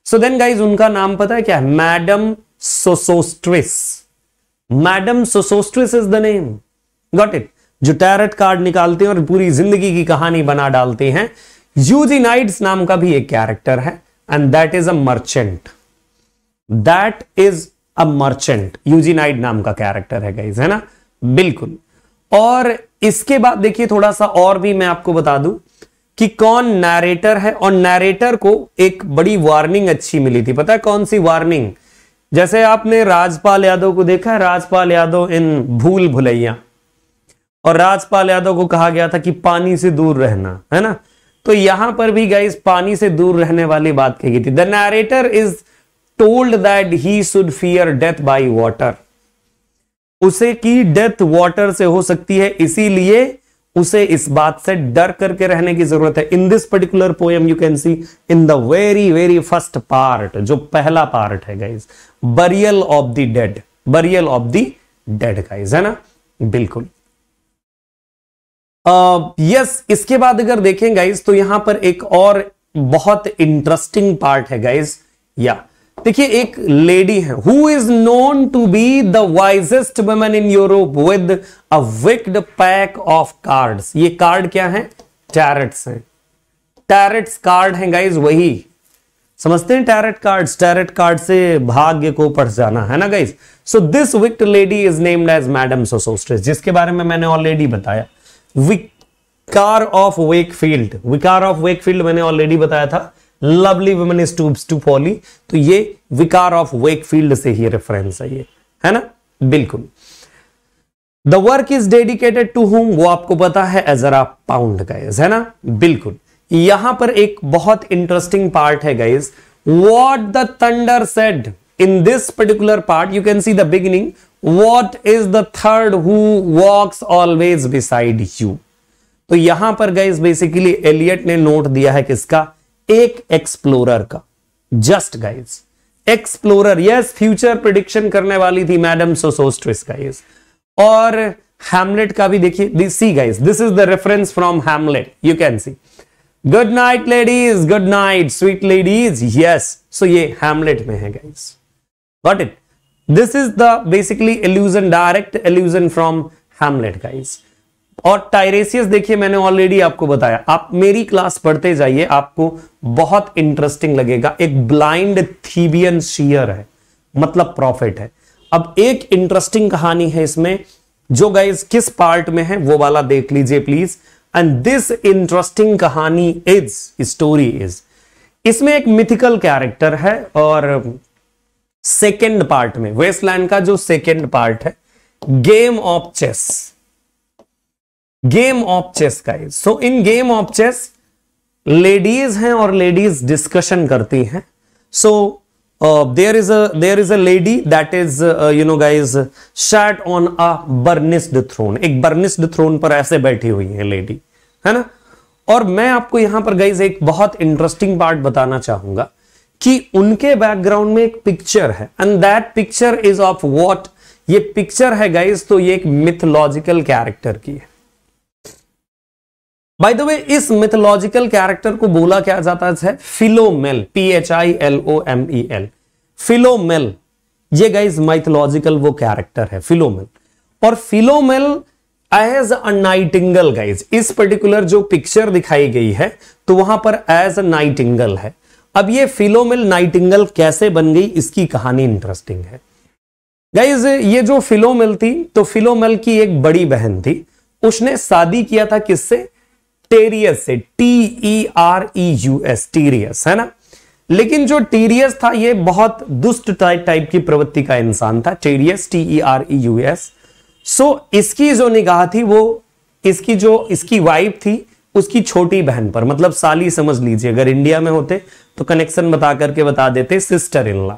सो देन गाइज उनका नाम पता है क्या है madam Sosostris madam Sosostris is the name got it जो टैरट कार्ड निकालते हैं और पूरी जिंदगी की कहानी बना डालते हैं यूजी नाइट नाम का भी एक कैरेक्टर है and that is a merchant that is a merchant knight नाम का कैरेक्टर है गाइज है ना बिल्कुल और इसके बाद देखिए थोड़ा सा और भी मैं आपको बता दूं कि कौन नरेटर है और नरेटर को एक बड़ी वार्निंग अच्छी मिली थी पता है कौन सी वार्निंग जैसे आपने राजपाल यादव को देखा है राजपाल यादव इन भूल भुलैया और राजपाल यादव को कहा गया था कि पानी से दूर रहना है ना तो यहां पर भी गाइस पानी से दूर रहने वाली बात कही थी the narrator is told that he should fear death by water उसे की डेथ वॉटर से हो सकती है इसीलिए उसे इस बात से डर करके रहने की जरूरत है in this particular poem you can see in the very very first part जो पहला पार्ट है guys burial of the dead burial of the dead guys है ना बिल्कुल यस uh, yes, इसके बाद अगर देखें गाइज तो यहां पर एक और बहुत इंटरेस्टिंग पार्ट है गाइज या yeah. देखिए एक लेडी है who is known to be the wisest women in Europe with a wicked pack of cards ये कार्ड क्या है टैरट्स हैं टैरट्स कार्ड हैं गाइज वही समझते हैं टैरट कार्ड्स टैरट कार्ड से भाग्य को पढ़ जाना है ना guys so this wicked lady is named as madam Sosostris जिसके बारे में मैंने ऑलरेडी बताया vicar of Wakefield vicar of Wakefield मैंने ऑलरेडी बताया था lovely women stoops to folly तो ये विकार ऑफ वेकफील्ड से ही रेफरेंस है ये है ना बिल्कुल the work is dedicated to whom वो आपको पता है एजरा पाउंड गाइज है ना बिल्कुल यहां पर एक बहुत इंटरेस्टिंग पार्ट है guys what the thunder said in this particular part you can see the beginning what is the third who walks always beside you तो यहां पर गाइज बेसिकली एलियट ने नोट दिया है किसका एक एक्सप्लोरर का just guys explorer yes future prediction करने वाली थी मैडम सोसोस्ट्रिस गाइज और हैमलेट का भी देखिए see guys this is the reference from Hamlet you can see good night ladies good night sweet ladies yes so ये Hamlet में है guys got it this is the basically allusion direct allusion from Hamlet guys और Tiresias देखिए मैंने already आपको बताया आप मेरी क्लास पढ़ते जाइए आपको बहुत इंटरेस्टिंग लगेगा एक ब्लाइंड थीबियन शियर है मतलब प्रॉफिट है अब एक इंटरेस्टिंग कहानी है इसमें जो गाइज किस पार्ट में है वो वाला देख लीजिए प्लीज एंड दिस इंटरेस्टिंग कहानी इज स्टोरी इज इसमें एक मिथिकल कैरेक्टर है और सेकेंड पार्ट में वेस्टलैंड का जो सेकेंड पार्ट है game of chess game of chess का so in game of chess ladies हैं और लेडीज डिस्कशन करती हैं so there is a there is a lady that is you know guys sat on a burnished throne एक burnished throne पर ऐसे बैठी हुई है लेडी है ना और मैं आपको यहां पर गाइज एक बहुत इंटरेस्टिंग पार्ट बताना चाहूंगा कि उनके बैकग्राउंड में एक पिक्चर है and that picture is of what ये पिक्चर है गाइज तो ये एक मिथोलॉजिकल कैरेक्टर की है बाय द वे इस मिथोलॉजिकल कैरेक्टर को बोला क्या जाता है Philomel P H I L O M E L Philomel ये गाइज माइथोलॉजिकल वो कैरेक्टर है फिलोमेल और Philomel as a nightingale guys इस पर्टिकुलर जो पिक्चर दिखाई गई है तो वहां पर एज अ नाइटिंगल है अब ये फिलोमेल नाइटिंगल कैसे बन गई इसकी कहानी इंटरेस्टिंग है गाइज ये जो फिलोमेल थी तो फिलोमेल की एक बड़ी बहन थी उसने शादी किया था किससे टेरियस से T E R E U S Tereus है ना लेकिन जो टीरियस था ये बहुत दुष्ट टाइप टाइप की प्रवृत्ति का इंसान था Tereus T E R E U S so इसकी जो निगाह थी वो इसकी जो इसकी वाइफ थी उसकी छोटी बहन पर मतलब साली समझ लीजिए अगर इंडिया में होते तो कनेक्शन बता करके बता देते सिस्टर इन ला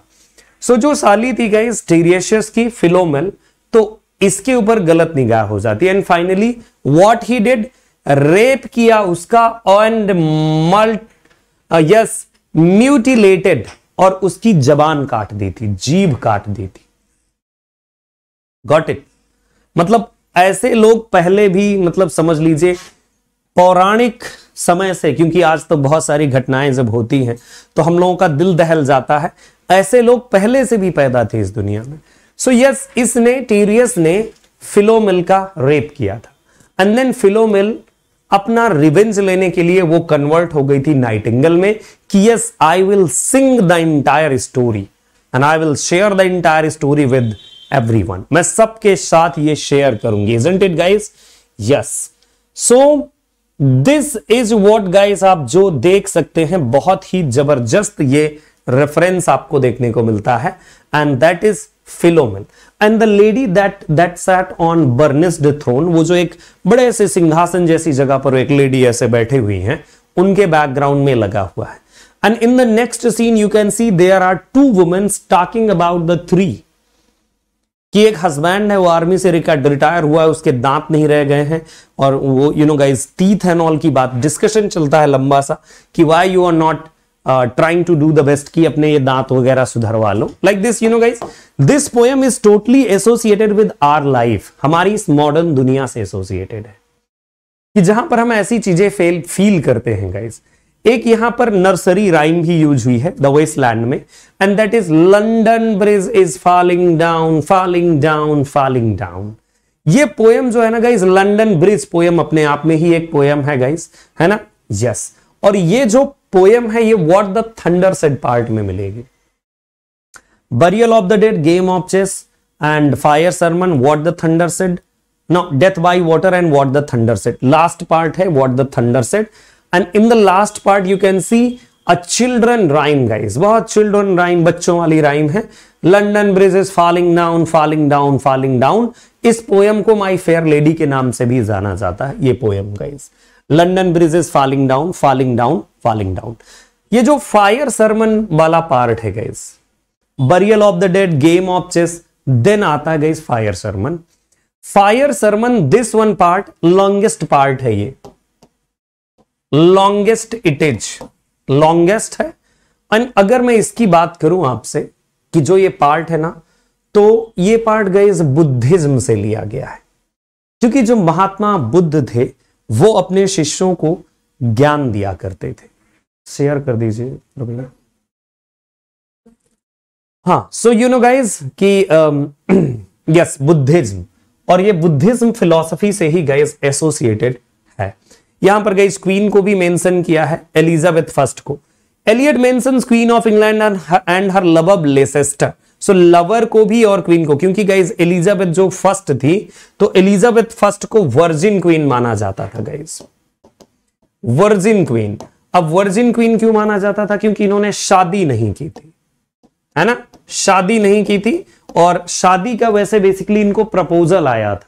सो जो साली थी गई टीरियस की फिलोमेल तो इसके ऊपर गलत निगाह हो जाती है and finally what he did rape किया उसका एंड मल्ट यस म्यूटिलेटेड और उसकी जबान काट दी थी जीभ काट दी थी गॉट इट मतलब ऐसे लोग पहले भी मतलब समझ लीजिए पौराणिक समय से क्योंकि आज तो बहुत सारी घटनाएं जब होती हैं तो हम लोगों का दिल दहल जाता है ऐसे लोग पहले से भी पैदा थे इस दुनिया में सो so यस yes, इसने टीरियस ने फिलोमिल का रेप किया था एंड देन फिलोमिल अपना रिवेंज लेने के लिए वो कन्वर्ट हो गई थी नाइटिंगल में कि yes I will sing the entire story and I will share the entire story with everyone मैं सबके साथ ये शेयर करूंगी isn't it guys yes so this is what guys आप जो देख सकते हैं बहुत ही जबरदस्त ये रेफरेंस आपको देखने को मिलता है and that is Philomel and the lady that that sat on burnished throne वो जो एक बड़े से सिंहासन जैसी जगह पर एक लेडी ऐसे बैठे हुई हैं उनके बैकग्राउंड में लगा हुआ है and in the next scene you can see there are two women talking about the three कि एक हस्बैंड है वो आर्मी से रिटायर हुआ है उसके दांत नहीं रह गए हैं और वो you know guys teeth and all की बात डिस्कशन चलता है लंबा सा कि why you are not trying to do the best की अपने ये दांत वगैरह सुधरवा लो like this you know guys this poem is totally associated with our life हमारी इस मॉडर्न दुनिया से एसोसिएटेड है कि जहां पर हम ऐसी चीजें फेल फील करते हैं गाइज एक यहां पर नर्सरी राइम भी यूज हुई है द वेस्ट लैंड में and that is London bridge is falling down falling down falling down ये पोयम जो है ना गाइज लंडन ब्रिज पोयम अपने आप में ही एक पोयम है गाइज है ना यस yes. और ये जो पोएम है ये what the thunder said part में मिलेगी burial of the dead game of chess and fire sermon what the thunder said no death by water and what the thunder said last part है what the thunder said and in the last part you can see a children rhyme guys बहुत children rhyme बच्चों वाली rhyme है London bridge is falling down falling down falling down इस poem को my fair lady के नाम से भी जाना जाता है ये poem guys London bridge is falling down falling down falling down ये जो फायर सरमन वाला पार्ट है guys burial of the dead game of chess then आता है guys fire sermon fire sermon this one part longest part है ये longest it's longest है and अगर मैं इसकी बात करूं आपसे कि जो ये पार्ट है ना तो ये पार्ट गाइस बुद्धिज्म से लिया गया है क्योंकि जो महात्मा बुद्ध थे वो अपने शिष्यों को ज्ञान दिया करते थे शेयर कर दीजिए हाँ सो यू नो गाइज कि यस um, (clears throat) बुद्धिज्म और ये बुद्धिज्म फिलोसफी से ही गाइज एसोसिएटेड है यहां पर गाइज क्वीन को भी मेंशन किया है एलिजाबेथ फर्स्ट को Eliot mention queen of England and her love of Leicester so lover को भी और क्वीन को क्योंकि गाइज एलिजाबेथ जो फर्स्ट थी तो एलिजाबेथ फर्स्ट को वर्जिन क्वीन माना जाता था गाइज वर्जिन क्वीन अब वर्जिन क्वीन क्यों माना जाता था क्योंकि इन्होंने शादी नहीं की थी है ना शादी नहीं की थी और शादी का वैसे बेसिकली इनको प्रपोजल आया था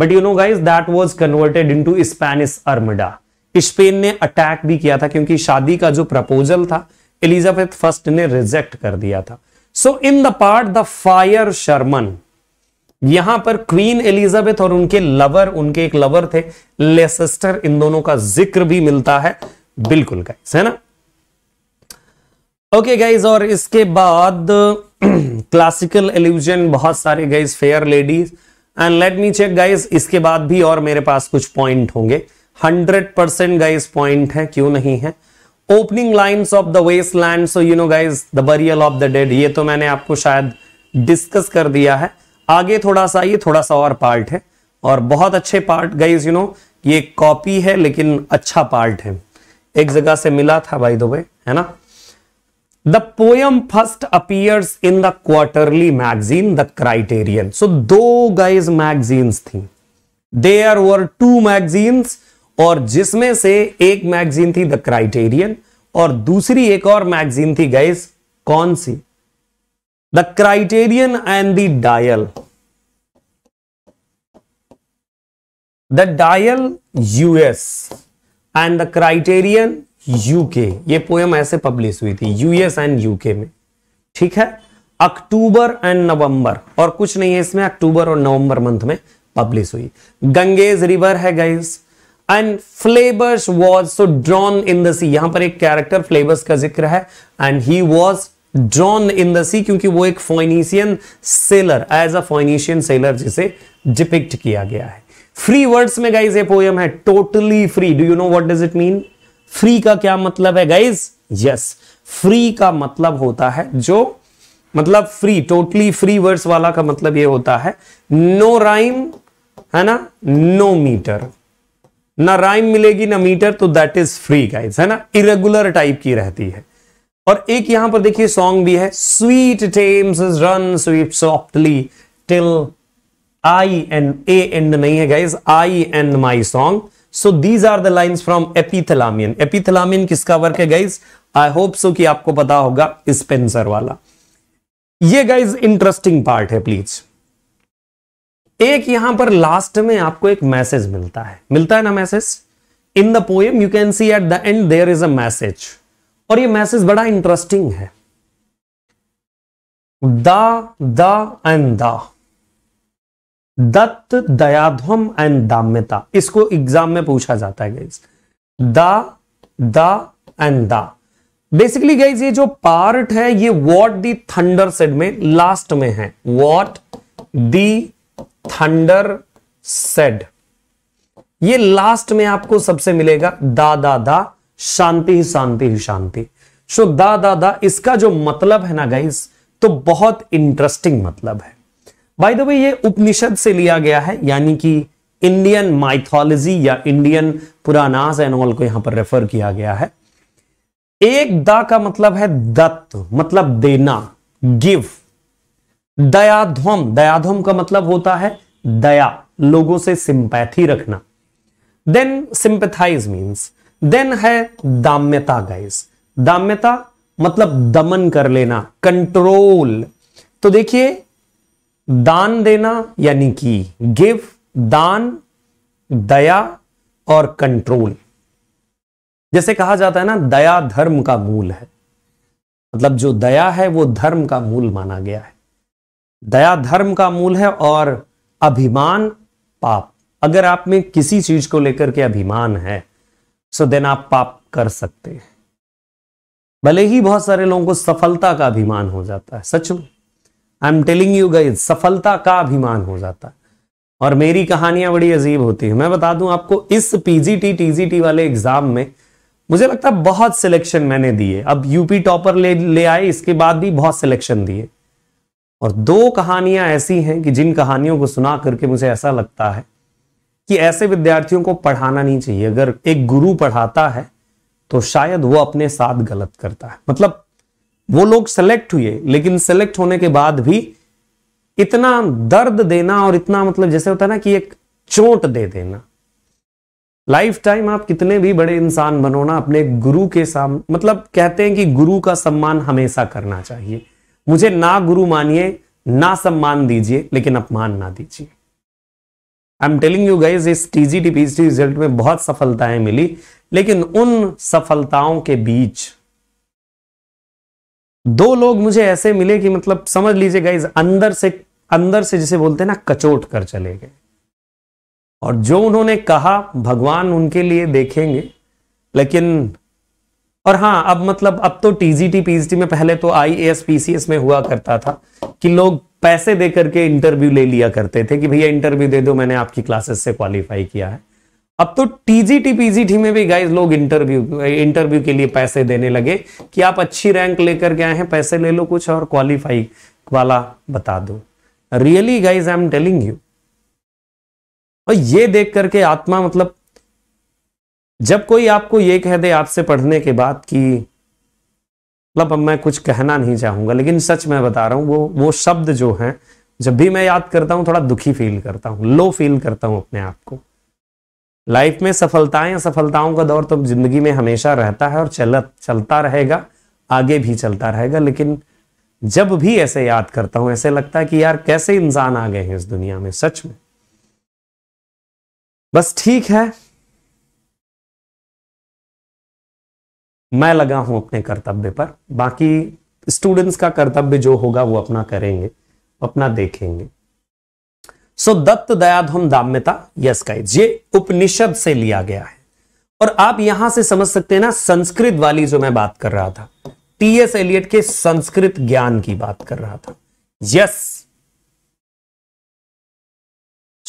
but you know guys that was converted to Spanish armada Spain ने अटैक भी किया था क्योंकि शादी का जो प्रपोजल था एलिजाबेथ फर्स्ट ने रिजेक्ट कर दिया था so in the part the fire sermon यहां पर क्वीन एलिजाबेथ और उनके लवर उनके एक लवर थे लेसेस्टर इन दोनों का जिक्र भी मिलता है बिल्कुल गाइस है ना ओके okay गाइज और इसके बाद क्लासिकल (clears throat) एल्यूजन बहुत सारे guys fair ladies and let me check guys इसके बाद भी और मेरे पास कुछ पॉइंट होंगे हंड्रेड परसेंट गाइस पॉइंट है क्यों नहीं है opening lines of the waste land so you know guys the burial of the dead ये तो मैंने आपको शायद डिस्कस कर दिया है आगे थोड़ा सा ये थोड़ा सा और पार्ट है और बहुत अच्छे पार्ट गाइज यू नो ये कॉपी है लेकिन अच्छा पार्ट है एक जगह से मिला था भाई दो भाई है ना the poem first appears in the quarterly magazine the criterion so दो गाइज मैगजीन्स थी आर वर टू मैगजीन्स और जिसमें से एक मैगजीन थी द क्राइटेरियन और दूसरी एक और मैगजीन थी गाइज कौन सी the criterion and the dial the dial US and the criterion UK ये पोएम ऐसे पब्लिश हुई थी यूएस एंड यूके में ठीक है अक्टूबर एंड नवंबर और कुछ नहीं है इसमें अक्टूबर और नवंबर मंथ में पब्लिश हुई गंगेज रिवर है guys and Phlebas was so drowned in the sea यहां पर एक कैरेक्टर फ्लेबर्स का जिक्र है and he was drowned in the sea क्योंकि वो एक Phoenician sailor as a Phoenician sailor जिसे डिपिक्ट किया गया है फ्री वर्ड्स में गाइज ये पोयम है totally free do you know what does it mean free का क्या मतलब है गाइज यस फ्री का मतलब होता है जो मतलब फ्री टोटली फ्री वर्ड्स वाला का मतलब ये होता है नो राइम है ना नो मीटर ना राइम मिलेगी ना मीटर तो दैट इज फ्री गाइज है ना इरेगुलर टाइप की रहती है और एक यहां पर देखिए सॉन्ग भी है sweet Thames run sweet softly till I end a and नहीं है guys I end my song so these are the line from Epithalamion Epithalamion किसका वर्क है गाइज आई होप सो कि आपको पता होगा स्पेंसर वाला ये गाइज इंटरेस्टिंग पार्ट है प्लीज एक यहां पर लास्ट में आपको एक मैसेज मिलता है मिलता है ना message in the poem you can see at the end there is a message और ये मैसेज बड़ा इंटरेस्टिंग है the the and the Datta Dayadhvam and Damyata इसको एग्जाम में पूछा जाता है गाइज दा दा एंड दा बेसिकली गाइज ये जो पार्ट है ये वॉट दी थंडर सेड में लास्ट में है वॉट दी थंडर सेड ये लास्ट में आपको सबसे मिलेगा दा दा दा शांति ही शांति ही शांति सो दा दा दा इसका जो मतलब है ना गाइज तो बहुत इंटरेस्टिंग मतलब है बाय द वे ये उपनिषद से लिया गया है यानी कि इंडियन माइथोलॉजी या इंडियन पुरानाज एंड ऑल को यहां पर रेफर किया गया है एक दा का मतलब है दत्त मतलब देना गिव दयाध्वम दयाध्वम का मतलब होता है दया लोगों से सिंपैथी रखना देन सिंपथाइज मींस देन है दाम्यता गाइस दाम्यता मतलब दमन कर लेना कंट्रोल तो देखिए दान देना यानी कि गिव दान दया और कंट्रोल जैसे कहा जाता है ना दया धर्म का मूल है मतलब जो दया है वो धर्म का मूल माना गया है दया धर्म का मूल है और अभिमान पाप अगर आप में किसी चीज को लेकर के अभिमान है सो देन आप पाप कर सकते हैं भले ही बहुत सारे लोगों को सफलता का अभिमान हो जाता है सच में आई एम टेलिंग यू गई सफलता का अभिमान हो जाता है और मेरी कहानियां बड़ी अजीब होती है मैं बता दूं आपको इस पीजीटी टीजीटी वाले एग्जाम में मुझे लगता है बहुत सिलेक्शन मैंने दिए अब यूपी टॉपर ले ले आए इसके बाद भी बहुत सिलेक्शन दिए और दो कहानियां ऐसी हैं कि जिन कहानियों को सुना करके मुझे ऐसा लगता है कि ऐसे विद्यार्थियों को पढ़ाना नहीं चाहिए अगर एक गुरु पढ़ाता है तो शायद वो अपने साथ गलत करता है मतलब वो लोग सेलेक्ट हुए लेकिन सेलेक्ट होने के बाद भी इतना दर्द देना और इतना मतलब जैसे होता है ना कि एक चोट दे देना लाइफ टाइम आप कितने भी बड़े इंसान बनो ना अपने गुरु के साम मतलब कहते हैं कि गुरु का सम्मान हमेशा करना चाहिए मुझे ना गुरु मानिए ना सम्मान दीजिए लेकिन अपमान ना दीजिए I am telling you guys इस टीजीटी पीजीटी रिजल्ट में बहुत सफलताएं मिली लेकिन उन सफलताओं के बीच दो लोग मुझे ऐसे मिले कि मतलब समझ लीजिए गाइज अंदर से अंदर से जिसे बोलते हैं ना कचोट कर चले गए और जो उन्होंने कहा भगवान उनके लिए देखेंगे लेकिन और हाँ अब मतलब अब तो टीजीटी पीजीटी में पहले तो आई एस पीसीएस में हुआ करता था कि लोग पैसे दे करके इंटरव्यू ले लिया करते थे कि भैया इंटरव्यू दे दो मैंने आपकी क्लासेस से क्वालिफाई किया है अब तो टीजीटी पीजीटी में भी गाइज लोग इंटरव्यू इंटरव्यू के लिए पैसे देने लगे कि आप अच्छी रैंक लेकर के आए हैं पैसे ले लो कुछ और क्वालिफाई वाला बता दो really guys I am telling you और ये देख करके आत्मा मतलब जब कोई आपको ये कह दे आपसे पढ़ने के बाद कि मतलब अब मैं कुछ कहना नहीं चाहूंगा लेकिन सच मैं बता रहा हूं वो वो शब्द जो हैं जब भी मैं याद करता हूं थोड़ा दुखी फील करता हूं लो फील करता हूं अपने आप को लाइफ में सफलताएं सफलताओं का दौर तो जिंदगी में हमेशा रहता है और चल चलता रहेगा आगे भी चलता रहेगा लेकिन जब भी ऐसे याद करता हूं ऐसे लगता है कि यार कैसे इंसान आ गए हैं इस दुनिया में सच में बस ठीक है मैं लगा हूं अपने कर्तव्य पर बाकी स्टूडेंट्स का कर्तव्य जो होगा वो अपना करेंगे अपना देखेंगे so Datta Dayadhvam Damyata yes guys ये उपनिषद से लिया गया है और आप यहां से समझ सकते हैं ना संस्कृत वाली जो मैं बात कर रहा था टी एस एलियट के संस्कृत ज्ञान की बात कर रहा था यस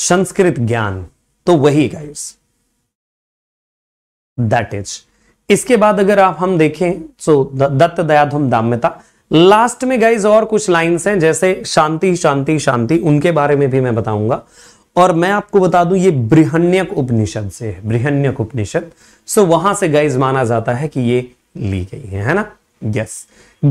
संस्कृत ज्ञान तो वही गाइस दैट इज इसके बाद अगर आप हम देखें सो दत्त दयाधम दाम्यता लास्ट में गाइज और कुछ लाइंस हैं जैसे शांति शांति शांति उनके बारे में भी मैं बताऊंगा और मैं आपको बता दूं ये बृहण्यक उपनिषद से है बृहण्यक उपनिषद सो वहां से गाइज माना जाता है कि ये ली गई है है ना यस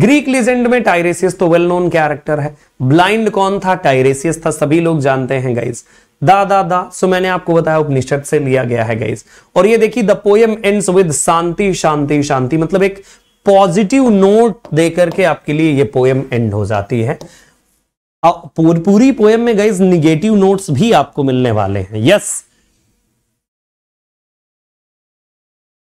ग्रीक लीजेंड में टाइरेसियस तो वेल नोन कैरेक्टर है ब्लाइंड कौन था टाइरेसियस था सभी लोग जानते हैं गाइज दा दा दा सो मैंने आपको बताया उपनिषद से लिया गया है गाइज और ये देखिए the poem ends with shanti shanti shanti मतलब एक पॉजिटिव नोट देकर के आपके लिए ये पोएम एंड हो जाती है पूर, पूरी पोएम में गाइज निगेटिव नोट्स भी आपको मिलने वाले हैं यस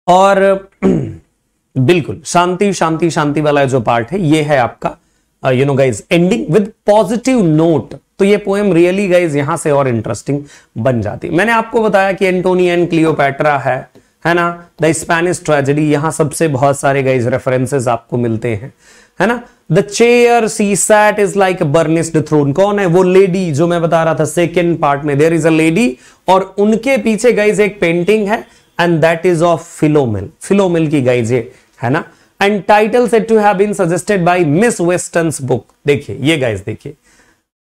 और (clears throat) बिल्कुल शांति शांति शांति वाला जो पार्ट है ये है आपका you know guys ending with positive note तो ये पोएम रियली गाइज यहां से और इंटरेस्टिंग बन जाती मैंने आपको बताया कि एंटोनी एंड क्लियोपैट्रा है है ना द स्पेनिश ट्रेजेडी यहां सबसे बहुत सारे गाइज रेफरेंसेज आपको मिलते हैं है ना the chair she sat is like burnished throne कौन है वो लेडी जो मैं बता रहा था सेकेंड पार्ट में देर इज अ लेडी और उनके पीछे गाइज एक पेंटिंग है and that is of Philomel Philomel की गाइज ये है ना and title said to have been suggested by Miss Weston's book देखिए ये गाइज देखिए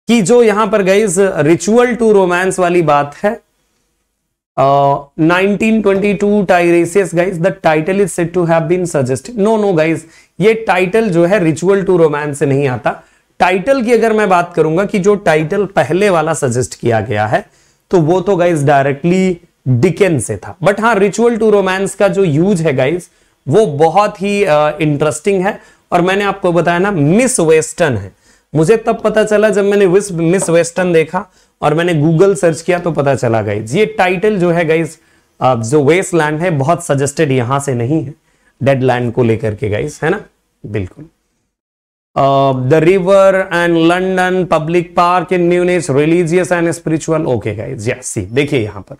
कि जो यहां पर गाइज रिचुअल टू रोमांस वाली बात है Uh, 1922 Tiresias guys the title is said to have been suggested no no guys ये टाइटल जो है रिचुअल टू रोमांस से नहीं आता टाइटल की अगर मैं बात करूंगा कि जो टाइटल पहले वाला सजेस्ट किया गया है तो वो तो गाइस डायरेक्टली डिकेन से था बट हाँ रिचुअल टू रोमांस का जो यूज है गाइज वो बहुत ही इंटरेस्टिंग uh, है और मैंने आपको बताया ना मिस वेस्टर्न है मुझे तब पता चला जब मैंने मिस वेस्टर्न देखा और मैंने गूगल सर्च किया तो पता चला गाइज ये टाइटल जो है गाइज जो वेस्ट लैंड है बहुत सजेस्टेड यहां से नहीं है डेड लैंड को लेकर के गाइज है ना बिल्कुल the river and London public park in Munich religious and spiritual okay guys see देखिए यहां पर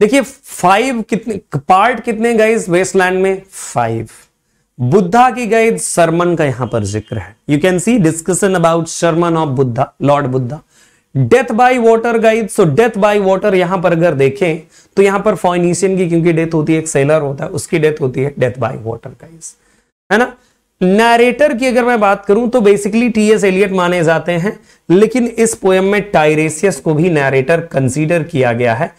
देखिए फाइव कितने पार्ट कितने गाइज वेस्टलैंड में फाइव बुद्धा की गए शर्मन का यहां पर जिक्र है you can see discussion about sermon of Buddha lord Buddha death by water guys so death by water यहां पर अगर देखें तो यहां पर फॉइनिशियन की क्योंकि डेथ होती है एक सेलर होता है उसकी डेथ होती है डेथ बाय वाटर गाइड है ना नरेटर की अगर मैं बात करूं तो बेसिकली टी एस एलियट माने जाते हैं लेकिन इस पोएम में टाइरेसियस को भी नरेटर कंसीडर किया गया है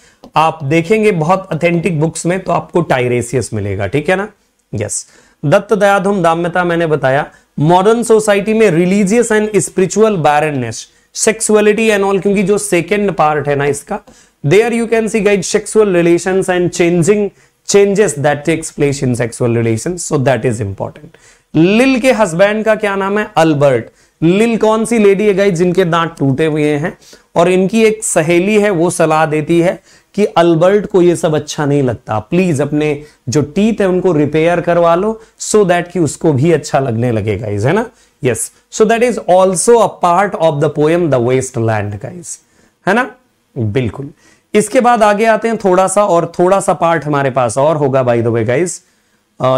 आप देखेंगे बहुत अथेंटिक बुक्स में तो आपको टाइरेसियस मिलेगा ठीक है ना यस yes. दत्त दया दाम्यता मैंने बताया मॉडर्न सोसाइटी में religious and spiritual barrenness sexuality and all क्योंकि जो सेकेंड पार्ट है ना इसका they are you can see guys sexual relation and changing changes that takes place in sexual relation so that is important लिल के husband का क्या नाम है अल्बर्ट लिल कौन सी लेडी है गाइज जिनके दांत टूटे हुए हैं और इनकी एक सहेली है वो सलाह देती है कि अल्बर्ट को ये सब अच्छा नहीं लगता प्लीज अपने जो टीथ है उनको रिपेयर करवा लो सो so दैट कि उसको भी अच्छा लगने लगे गाइज है ना yes so that is also a part of the poem the waste Land guys है ना बिल्कुल इसके बाद आगे आते हैं थोड़ा सा और थोड़ा सा पार्ट हमारे पास और होगा बाई द वे गाइज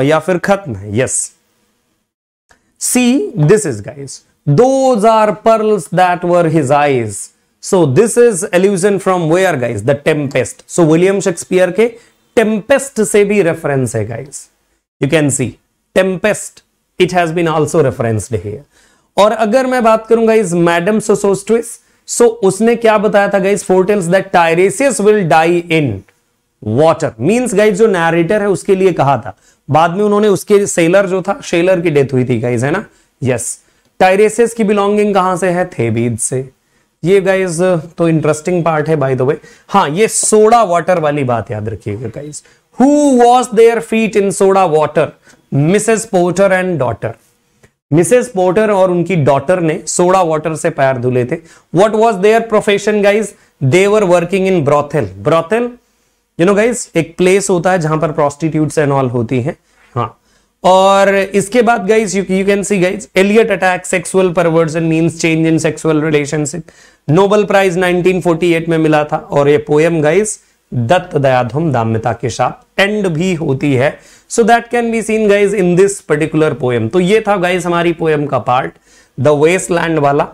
या फिर खत्म है yes see this is guys Those are pearls that were his eyes. So this is allusion from where guys? The Tempest. So William Shakespeare ke Tempest se bhi reference hai guys. You can see Tempest. It has been also referenced here. और अगर मैं बात करूंगा इस madam सोसोस्ट्रिस सो उसने क्या बताया था guys foretells that Tiresias will die in water means guys जो नैरेटर है उसके लिए कहा था बाद में उन्होंने उसके सेलर जो था शेलर की डेथ हुई थी गाइज है ना यस yes. टायरेसेस की बिलोंगिंग कहां से है थेबीद से ये गाइज तो इंटरेस्टिंग पार्ट है बाय द वे हाँ ये सोडा वाटर वाली बात याद रखिएगा guys who was there feet in soda water Mrs Porter and daughter Mrs Porter और उनकी डॉटर ने सोडा वाटर से पैर धुले थे what was their profession guys they were working in brothel brothel you know guys एक प्लेस होता है जहां पर प्रोस्टिट्यूट एंड ऑल होती है हाँ और इसके बाद guys you you can see guys Eliot attack sexual perversion means change in sexual relationship Nobel prize 1948 में मिला था और ये पोएम गाइज दत्त दयाधुम दाम्यता के साथ एंड भी होती है so that can be seen guys in this particular poem तो ये था गाइज हमारी पोएम का पार्ट द वेस्ट लैंड वाला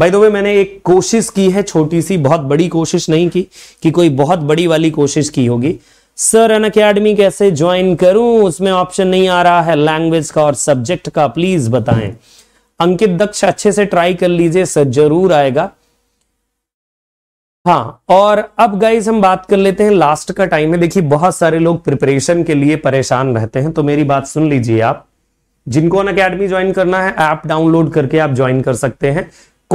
बाय द वे मैंने एक कोशिश की है छोटी सी बहुत बड़ी कोशिश नहीं की कि कोई बहुत बड़ी वाली कोशिश की होगी सर एन अकेडमी कैसे ज्वाइन करूं उसमें ऑप्शन नहीं आ रहा है लैंग्वेज का और सब्जेक्ट का प्लीज बताएं अंकित दक्ष अच्छे से ट्राई कर लीजिए सर जरूर आएगा हाँ और अब गाइज हम बात कर लेते हैं लास्ट का टाइम है देखिए बहुत सारे लोग प्रिपरेशन के लिए परेशान रहते हैं तो मेरी बात सुन लीजिए आप जिनको अन अकेडमी ज्वाइन करना है ऐप डाउनलोड करके आप ज्वाइन कर सकते हैं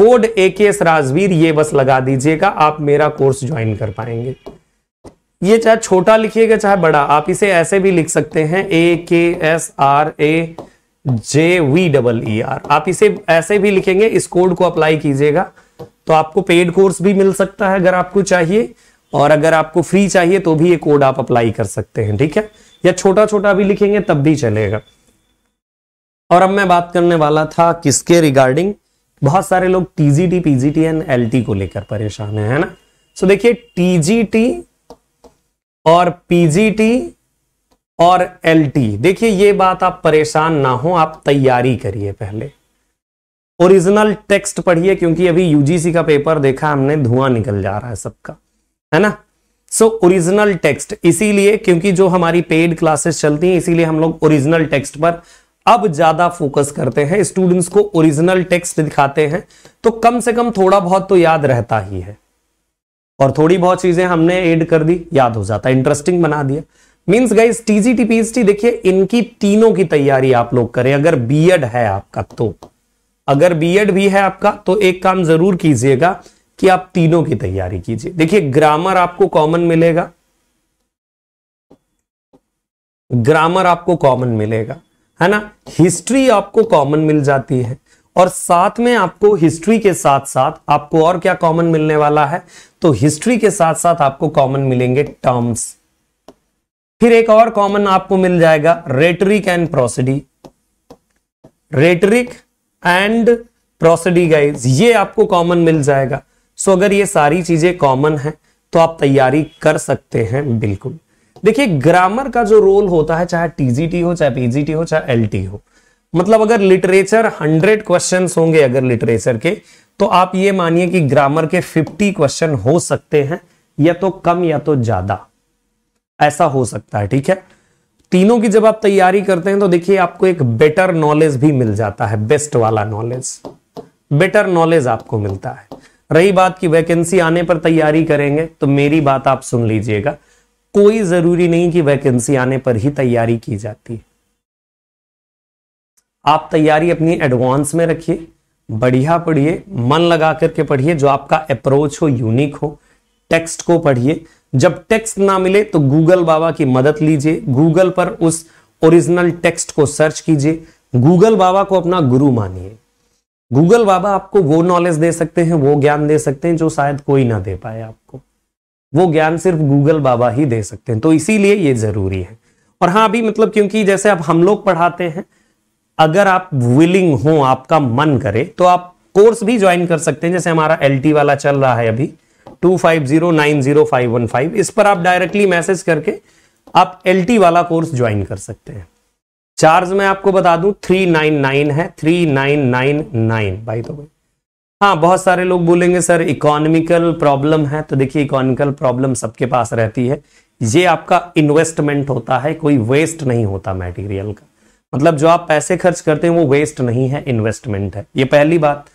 कोड ए के एस राजवीर ये बस लगा दीजिएगा आप मेरा कोर्स ज्वाइन कर पाएंगे ये चाहे छोटा लिखिएगा चाहे बड़ा आप इसे ऐसे भी लिख सकते हैं A K S R A J V double E R आप इसे ऐसे भी लिखेंगे इस कोड को अप्लाई कीजिएगा तो आपको पेड कोर्स भी मिल सकता है अगर आपको चाहिए और अगर आपको फ्री चाहिए तो भी ये कोड आप अप्लाई कर सकते हैं ठीक है या छोटा छोटा भी लिखेंगे तब भी चलेगा और अब मैं बात करने वाला था किसके रिगार्डिंग बहुत सारे लोग टीजीटी पीजीटी एंड एलटी को लेकर परेशान है, है ना सो देखिए टीजीटी और पीजीटी और एलटी देखिए ये बात आप परेशान ना हो आप तैयारी करिए पहले ओरिजिनल टेक्स्ट पढ़िए क्योंकि अभी यूजीसी का पेपर देखा हमने धुआं निकल जा रहा है सबका है ना सो ओरिजिनल टेक्स्ट इसीलिए क्योंकि जो हमारी पेड क्लासेस चलती हैं इसीलिए हम लोग ओरिजिनल टेक्स्ट पर अब ज्यादा फोकस करते हैं स्टूडेंट्स को ओरिजिनल टेक्स्ट दिखाते हैं तो कम से कम थोड़ा बहुत तो याद रहता ही है और थोड़ी बहुत चीजें हमने एड कर दी याद हो जाता है इंटरेस्टिंग बना दिया मीन्स गाइज टीजीटी पीएचटी देखिए इनकी तीनों की तैयारी आप लोग करें अगर बीएड है आपका तो अगर बीएड भी है आपका तो एक काम जरूर कीजिएगा कि आप तीनों की तैयारी कीजिए देखिए ग्रामर आपको कॉमन मिलेगा ग्रामर आपको कॉमन मिलेगा है ना हिस्ट्री आपको कॉमन मिल जाती है और साथ में आपको हिस्ट्री के साथ साथ आपको और क्या कॉमन मिलने वाला है तो हिस्ट्री के साथ साथ आपको कॉमन मिलेंगे टर्म्स फिर एक और कॉमन आपको मिल जाएगा rhetoric and prosody rhetoric and prosody guys ये आपको कॉमन मिल जाएगा सो अगर ये सारी चीजें कॉमन है तो आप तैयारी कर सकते हैं बिल्कुल देखिए ग्रामर का जो रोल होता है चाहे टीजीटी हो चाहे पीजीटी हो चाहे एलटी हो मतलब अगर लिटरेचर हंड्रेड क्वेश्चन होंगे अगर लिटरेचर के तो आप ये मानिए कि ग्रामर के फिफ्टी क्वेश्चन हो सकते हैं या तो कम या तो ज्यादा ऐसा हो सकता है ठीक है तीनों की जब आप तैयारी करते हैं तो देखिए आपको एक बेटर नॉलेज भी मिल जाता है बेस्ट वाला नॉलेज बेटर नॉलेज आपको मिलता है रही बात की वैकेंसी आने पर तैयारी करेंगे तो मेरी बात आप सुन लीजिएगा कोई जरूरी नहीं कि वैकेंसी आने पर ही तैयारी की जाती है आप तैयारी अपनी एडवांस में रखिए बढ़िया पढ़िए मन लगा करके पढ़िए जो आपका अप्रोच हो यूनिक हो टेक्स्ट को पढ़िए जब टेक्स्ट ना मिले तो गूगल बाबा की मदद लीजिए गूगल पर उस ओरिजिनल टेक्स्ट को सर्च कीजिए गूगल बाबा को अपना गुरु मानिए गूगल बाबा आपको वो नॉलेज दे सकते हैं वो ज्ञान दे सकते हैं जो शायद कोई ना दे पाए आपको वो ज्ञान सिर्फ गूगल बाबा ही दे सकते हैं तो इसीलिए ये जरूरी है और हाँ अभी मतलब क्योंकि जैसे अब हम लोग पढ़ाते हैं अगर आप विलिंग हो आपका मन करे तो आप कोर्स भी ज्वाइन कर सकते हैं जैसे हमारा एल वाला चल रहा है अभी two five zero nine zero five one five इस पर आप डायरेक्टली मैसेज करके आप एल वाला कोर्स ज्वाइन कर सकते हैं चार्ज मैं आपको बता दूं थ्री नाइन नाइन है थ्री नाइन नाइन नाइन भाई तो भाई हाँ बहुत सारे लोग बोलेंगे सर इकोनॉमिकल प्रॉब्लम है तो देखिए इकोनॉमिकल प्रॉब्लम सबके पास रहती है ये आपका इन्वेस्टमेंट होता है कोई वेस्ट नहीं होता मटेरियल का मतलब जो आप पैसे खर्च करते हैं वो वेस्ट नहीं है इन्वेस्टमेंट है ये पहली बात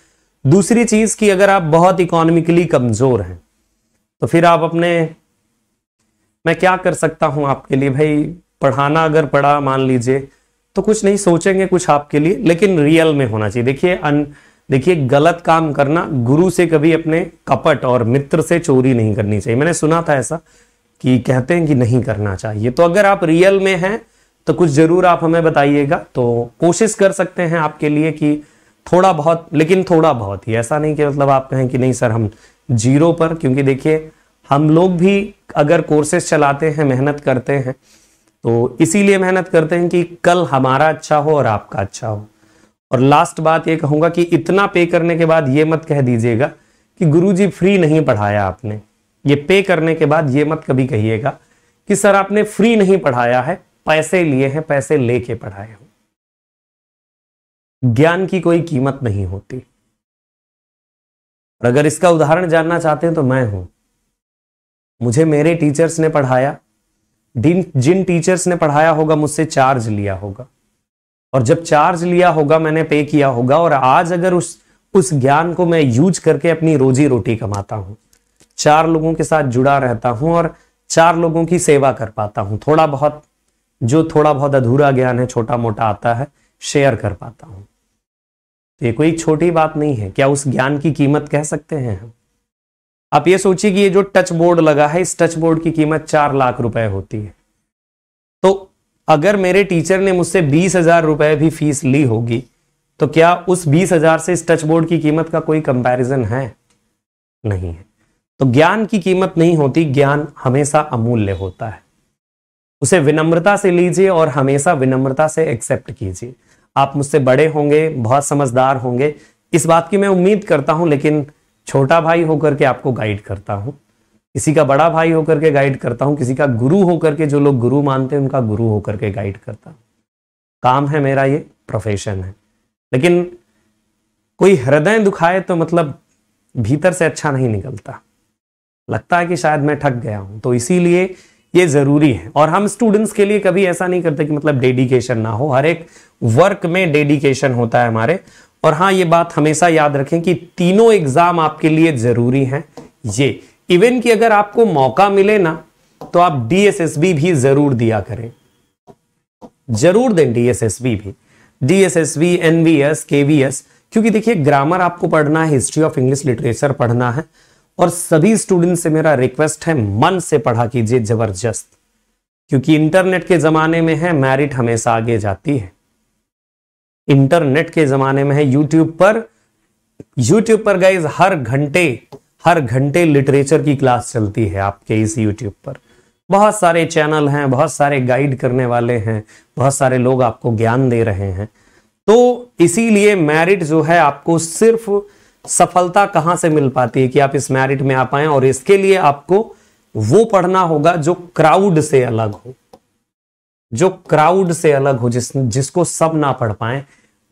दूसरी चीज कि अगर आप बहुत इकोनॉमिकली कमजोर हैं तो फिर आप अपने मैं क्या कर सकता हूं आपके लिए भाई पढ़ाना अगर पढ़ा मान लीजिए तो कुछ नहीं सोचेंगे कुछ आपके लिए लेकिन रियल में होना चाहिए देखिए अन देखिए गलत काम करना गुरु से कभी अपने कपट और मित्र से चोरी नहीं करनी चाहिए मैंने सुना था ऐसा कि कहते हैं कि नहीं करना चाहिए तो अगर आप रियल में हैं तो कुछ ज़रूर आप हमें बताइएगा तो कोशिश कर सकते हैं आपके लिए कि थोड़ा बहुत लेकिन थोड़ा बहुत ही ऐसा नहीं कि मतलब आप कहें कि नहीं सर हम जीरो पर क्योंकि देखिए हम लोग भी अगर कोर्सेस चलाते हैं मेहनत करते हैं तो इसीलिए मेहनत करते हैं कि कल हमारा अच्छा हो और आपका अच्छा हो और लास्ट बात ये कहूंगा कि इतना पे करने के बाद ये मत कह दीजिएगा कि गुरुजी फ्री नहीं पढ़ाया आपने ये पे करने के बाद ये मत कभी कहिएगा कि सर आपने फ्री नहीं पढ़ाया है पैसे लिए हैं पैसे लेके पढ़ाए हो ज्ञान की कोई कीमत नहीं होती और अगर इसका उदाहरण जानना चाहते हैं तो मैं हूं मुझे मेरे टीचर्स ने पढ़ाया जिन टीचर्स ने पढ़ाया होगा मुझसे चार्ज लिया होगा और जब चार्ज लिया होगा मैंने पे किया होगा और आज अगर उस उस ज्ञान को मैं यूज करके अपनी रोजी रोटी कमाता हूं चार लोगों के साथ जुड़ा रहता हूं और चार लोगों की सेवा कर पाता हूं थोड़ा बहुत जो थोड़ा बहुत अधूरा ज्ञान है छोटा मोटा आता है शेयर कर पाता हूं तो ये कोई छोटी बात नहीं है क्या उस ज्ञान की कीमत कह सकते हैं हम आप ये सोचिए कि ये जो टच बोर्ड लगा है इस टच बोर्ड की कीमत चार लाख रुपए होती है तो अगर मेरे टीचर ने मुझसे बीस हजार रुपए भी फीस ली होगी तो क्या उस बीस हजार से इस टच बोर्ड की कीमत का कोई कंपैरिजन है नहीं है तो ज्ञान की कीमत नहीं होती ज्ञान हमेशा अमूल्य होता है उसे विनम्रता से लीजिए और हमेशा विनम्रता से एक्सेप्ट कीजिए आप मुझसे बड़े होंगे बहुत समझदार होंगे इस बात की मैं उम्मीद करता हूं लेकिन छोटा भाई होकर के आपको गाइड करता हूं किसी का बड़ा भाई होकर के गाइड करता हूं किसी का गुरु होकर के जो लोग गुरु मानते हैं उनका गुरु होकर के गाइड करता हूं काम है मेरा ये प्रोफेशन है लेकिन कोई हृदय दुखाए तो मतलब भीतर से अच्छा नहीं निकलता लगता है कि शायद मैं ठक गया हूं तो इसीलिए ये ज़रूरी है और हम स्टूडेंट्स के लिए कभी ऐसा नहीं करते कि मतलब डेडिकेशन ना हो हर एक वर्क में डेडिकेशन होता है हमारे और हाँ ये बात हमेशा याद रखें कि तीनों एग्ज़ाम आपके लिए ज़रूरी हैं ये इवन कि अगर आपको मौका मिले ना तो आप डीएसएसबी भी ज़रूर दिया करें जरूर दें डीएसएसबी भी डीएसएसबी एनवीएस केवीएस क्योंकि देखिए ग्रामर आपको पढ़ना है हिस्ट्री ऑफ इंग्लिश लिटरेचर पढ़ना है और सभी स्टूडेंट से मेरा रिक्वेस्ट है मन से पढ़ा कीजिए जबरदस्त क्योंकि इंटरनेट के जमाने में है मैरिट हमेशा आगे जाती है इंटरनेट के जमाने में है यूट्यूब पर यूट्यूब पर गाइज हर घंटे हर घंटे लिटरेचर की क्लास चलती है आपके इस यूट्यूब पर बहुत सारे चैनल हैं बहुत सारे गाइड करने वाले हैं बहुत सारे लोग आपको ज्ञान दे रहे हैं तो इसीलिए मैरिट जो है आपको सिर्फ सफलता कहां से मिल पाती है कि आप इस मैरिट में आ पाए और इसके लिए आपको वो पढ़ना होगा जो क्राउड से अलग हो जो क्राउड से अलग हो जिस जिसको सब ना पढ़ पाए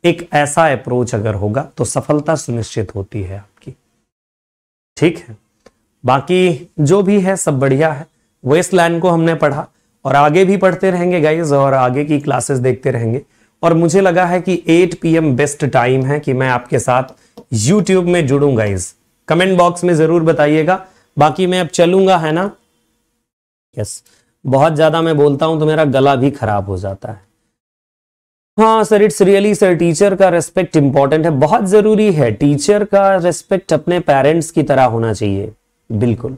एक ऐसा अप्रोच अगर होगा तो सफलता सुनिश्चित होती है आपकी ठीक है बाकी जो भी है सब बढ़िया है वेस्ट लाइन को हमने पढ़ा और आगे भी पढ़ते रहेंगे गाइज और आगे की क्लासेस देखते रहेंगे और मुझे लगा है कि 8 पीएम बेस्ट टाइम है कि मैं आपके साथ यूट्यूब में जुड़ूंगा इस कमेंट बॉक्स में जरूर बताइएगा बाकी मैं अब चलूंगा है ना यस बहुत ज्यादा मैं बोलता हूं तो मेरा गला भी खराब हो जाता है हाँ sir it's really sir teacher का रेस्पेक्ट इंपॉर्टेंट है बहुत जरूरी है टीचर का रेस्पेक्ट अपने पेरेंट्स की तरह होना चाहिए बिल्कुल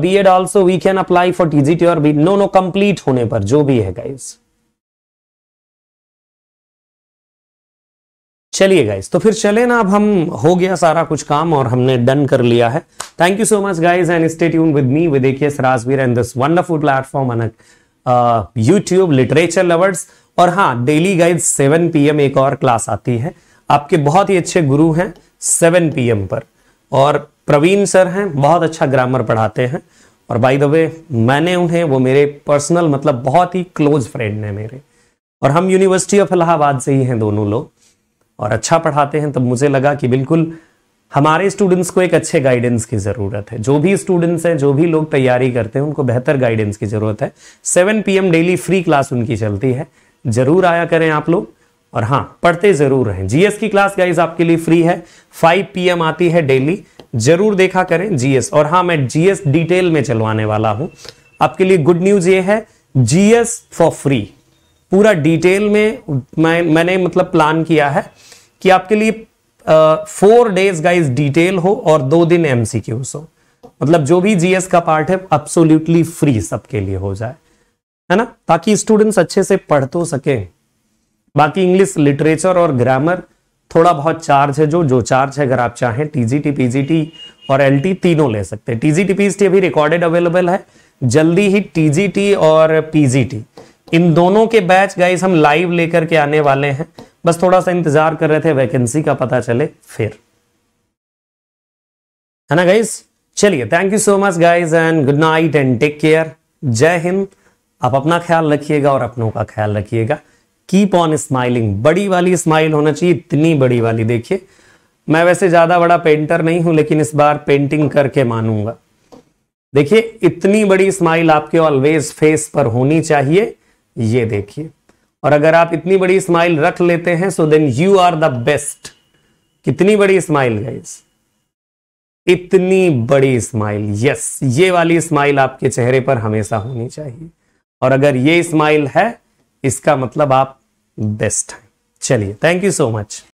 B Ed also we can apply for TGT और बी नो नो कंप्लीट होने पर जो भी है गाइज चलिए गाइज तो फिर चले ना अब हम हो गया सारा कुछ काम और हमने डन कर लिया है thank you so much guys and stay tuned with me with Rajveer and this wonderful platform अनक यूट्यूब लिटरेचर लवर्स और हाँ डेली गाइज 7 पीएम एक और क्लास आती है आपके बहुत ही अच्छे गुरु हैं 7 पीएम पर और प्रवीण सर हैं बहुत अच्छा ग्रामर पढ़ाते हैं और बाय द वे मैंने उन्हें वो मेरे पर्सनल मतलब बहुत ही क्लोज फ्रेंड हैं मेरे और हम यूनिवर्सिटी ऑफ इलाहाबाद से ही हैं दोनों लोग और अच्छा पढ़ाते हैं तब मुझे लगा कि बिल्कुल हमारे स्टूडेंट्स को एक अच्छे गाइडेंस की ज़रूरत है जो भी स्टूडेंट्स हैं जो भी लोग तैयारी करते हैं उनको बेहतर गाइडेंस की ज़रूरत है seven P daily free class उनकी चलती है ज़रूर आया करें आप लोग और हाँ पढ़ते ज़रूर रहें जीएस की क्लास गाइज आपके लिए फ्री है फाइव पी आती है डेली जरूर देखा करें जीएस और हाँ मैं जीएस डिटेल में चलवाने वाला हूं आपके लिए गुड न्यूज़ ये है जीएस फॉर फ्री पूरा डिटेल में मैं मैंने मतलब प्लान किया है कि आपके लिए फोर डेज गाइज डिटेल हो और दो दिन एमसीक्यूज हो मतलब जो भी जीएस का पार्ट है अब्सोल्युटली फ्री सबके लिए हो जाए है ना ताकि स्टूडेंट्स अच्छे से पढ़ तो सके बाकी इंग्लिश लिटरेचर और ग्रामर थोड़ा बहुत चार्ज है जो जो चार्ज है अगर आप चाहें टीजीटी पीजीटी और एलटी तीनों ले सकते हैं टीजीटी पीजीटी अभी रिकॉर्डेड अवेलेबल है जल्दी ही टीजीटी और पीजीटी इन दोनों के बैच गाइस हम लाइव लेकर के आने वाले हैं बस थोड़ा सा इंतजार कर रहे थे वैकेंसी का पता चले फिर है ना गाइस चलिए thank you so much guys and good night and take care Jai Hind आप अपना ख्याल रखिएगा और अपनों का ख्याल रखिएगा कीप ऑन स्माइलिंग बड़ी वाली स्माइल होना चाहिए इतनी बड़ी वाली देखिए मैं वैसे ज्यादा बड़ा पेंटर नहीं हूं लेकिन इस बार पेंटिंग करके मानूंगा देखिए इतनी बड़ी स्माइल आपके ऑलवेज फेस पर होनी चाहिए ये देखिए और अगर आप इतनी बड़ी स्माइल रख लेते हैं so then you are the best कितनी बड़ी स्माइल गाइस इतनी बड़ी स्माइल यस ये वाली स्माइल आपके चेहरे पर हमेशा होनी चाहिए और अगर ये स्माइल है इसका मतलब आप बेस्ट हैं चलिए थैंक यू सो मच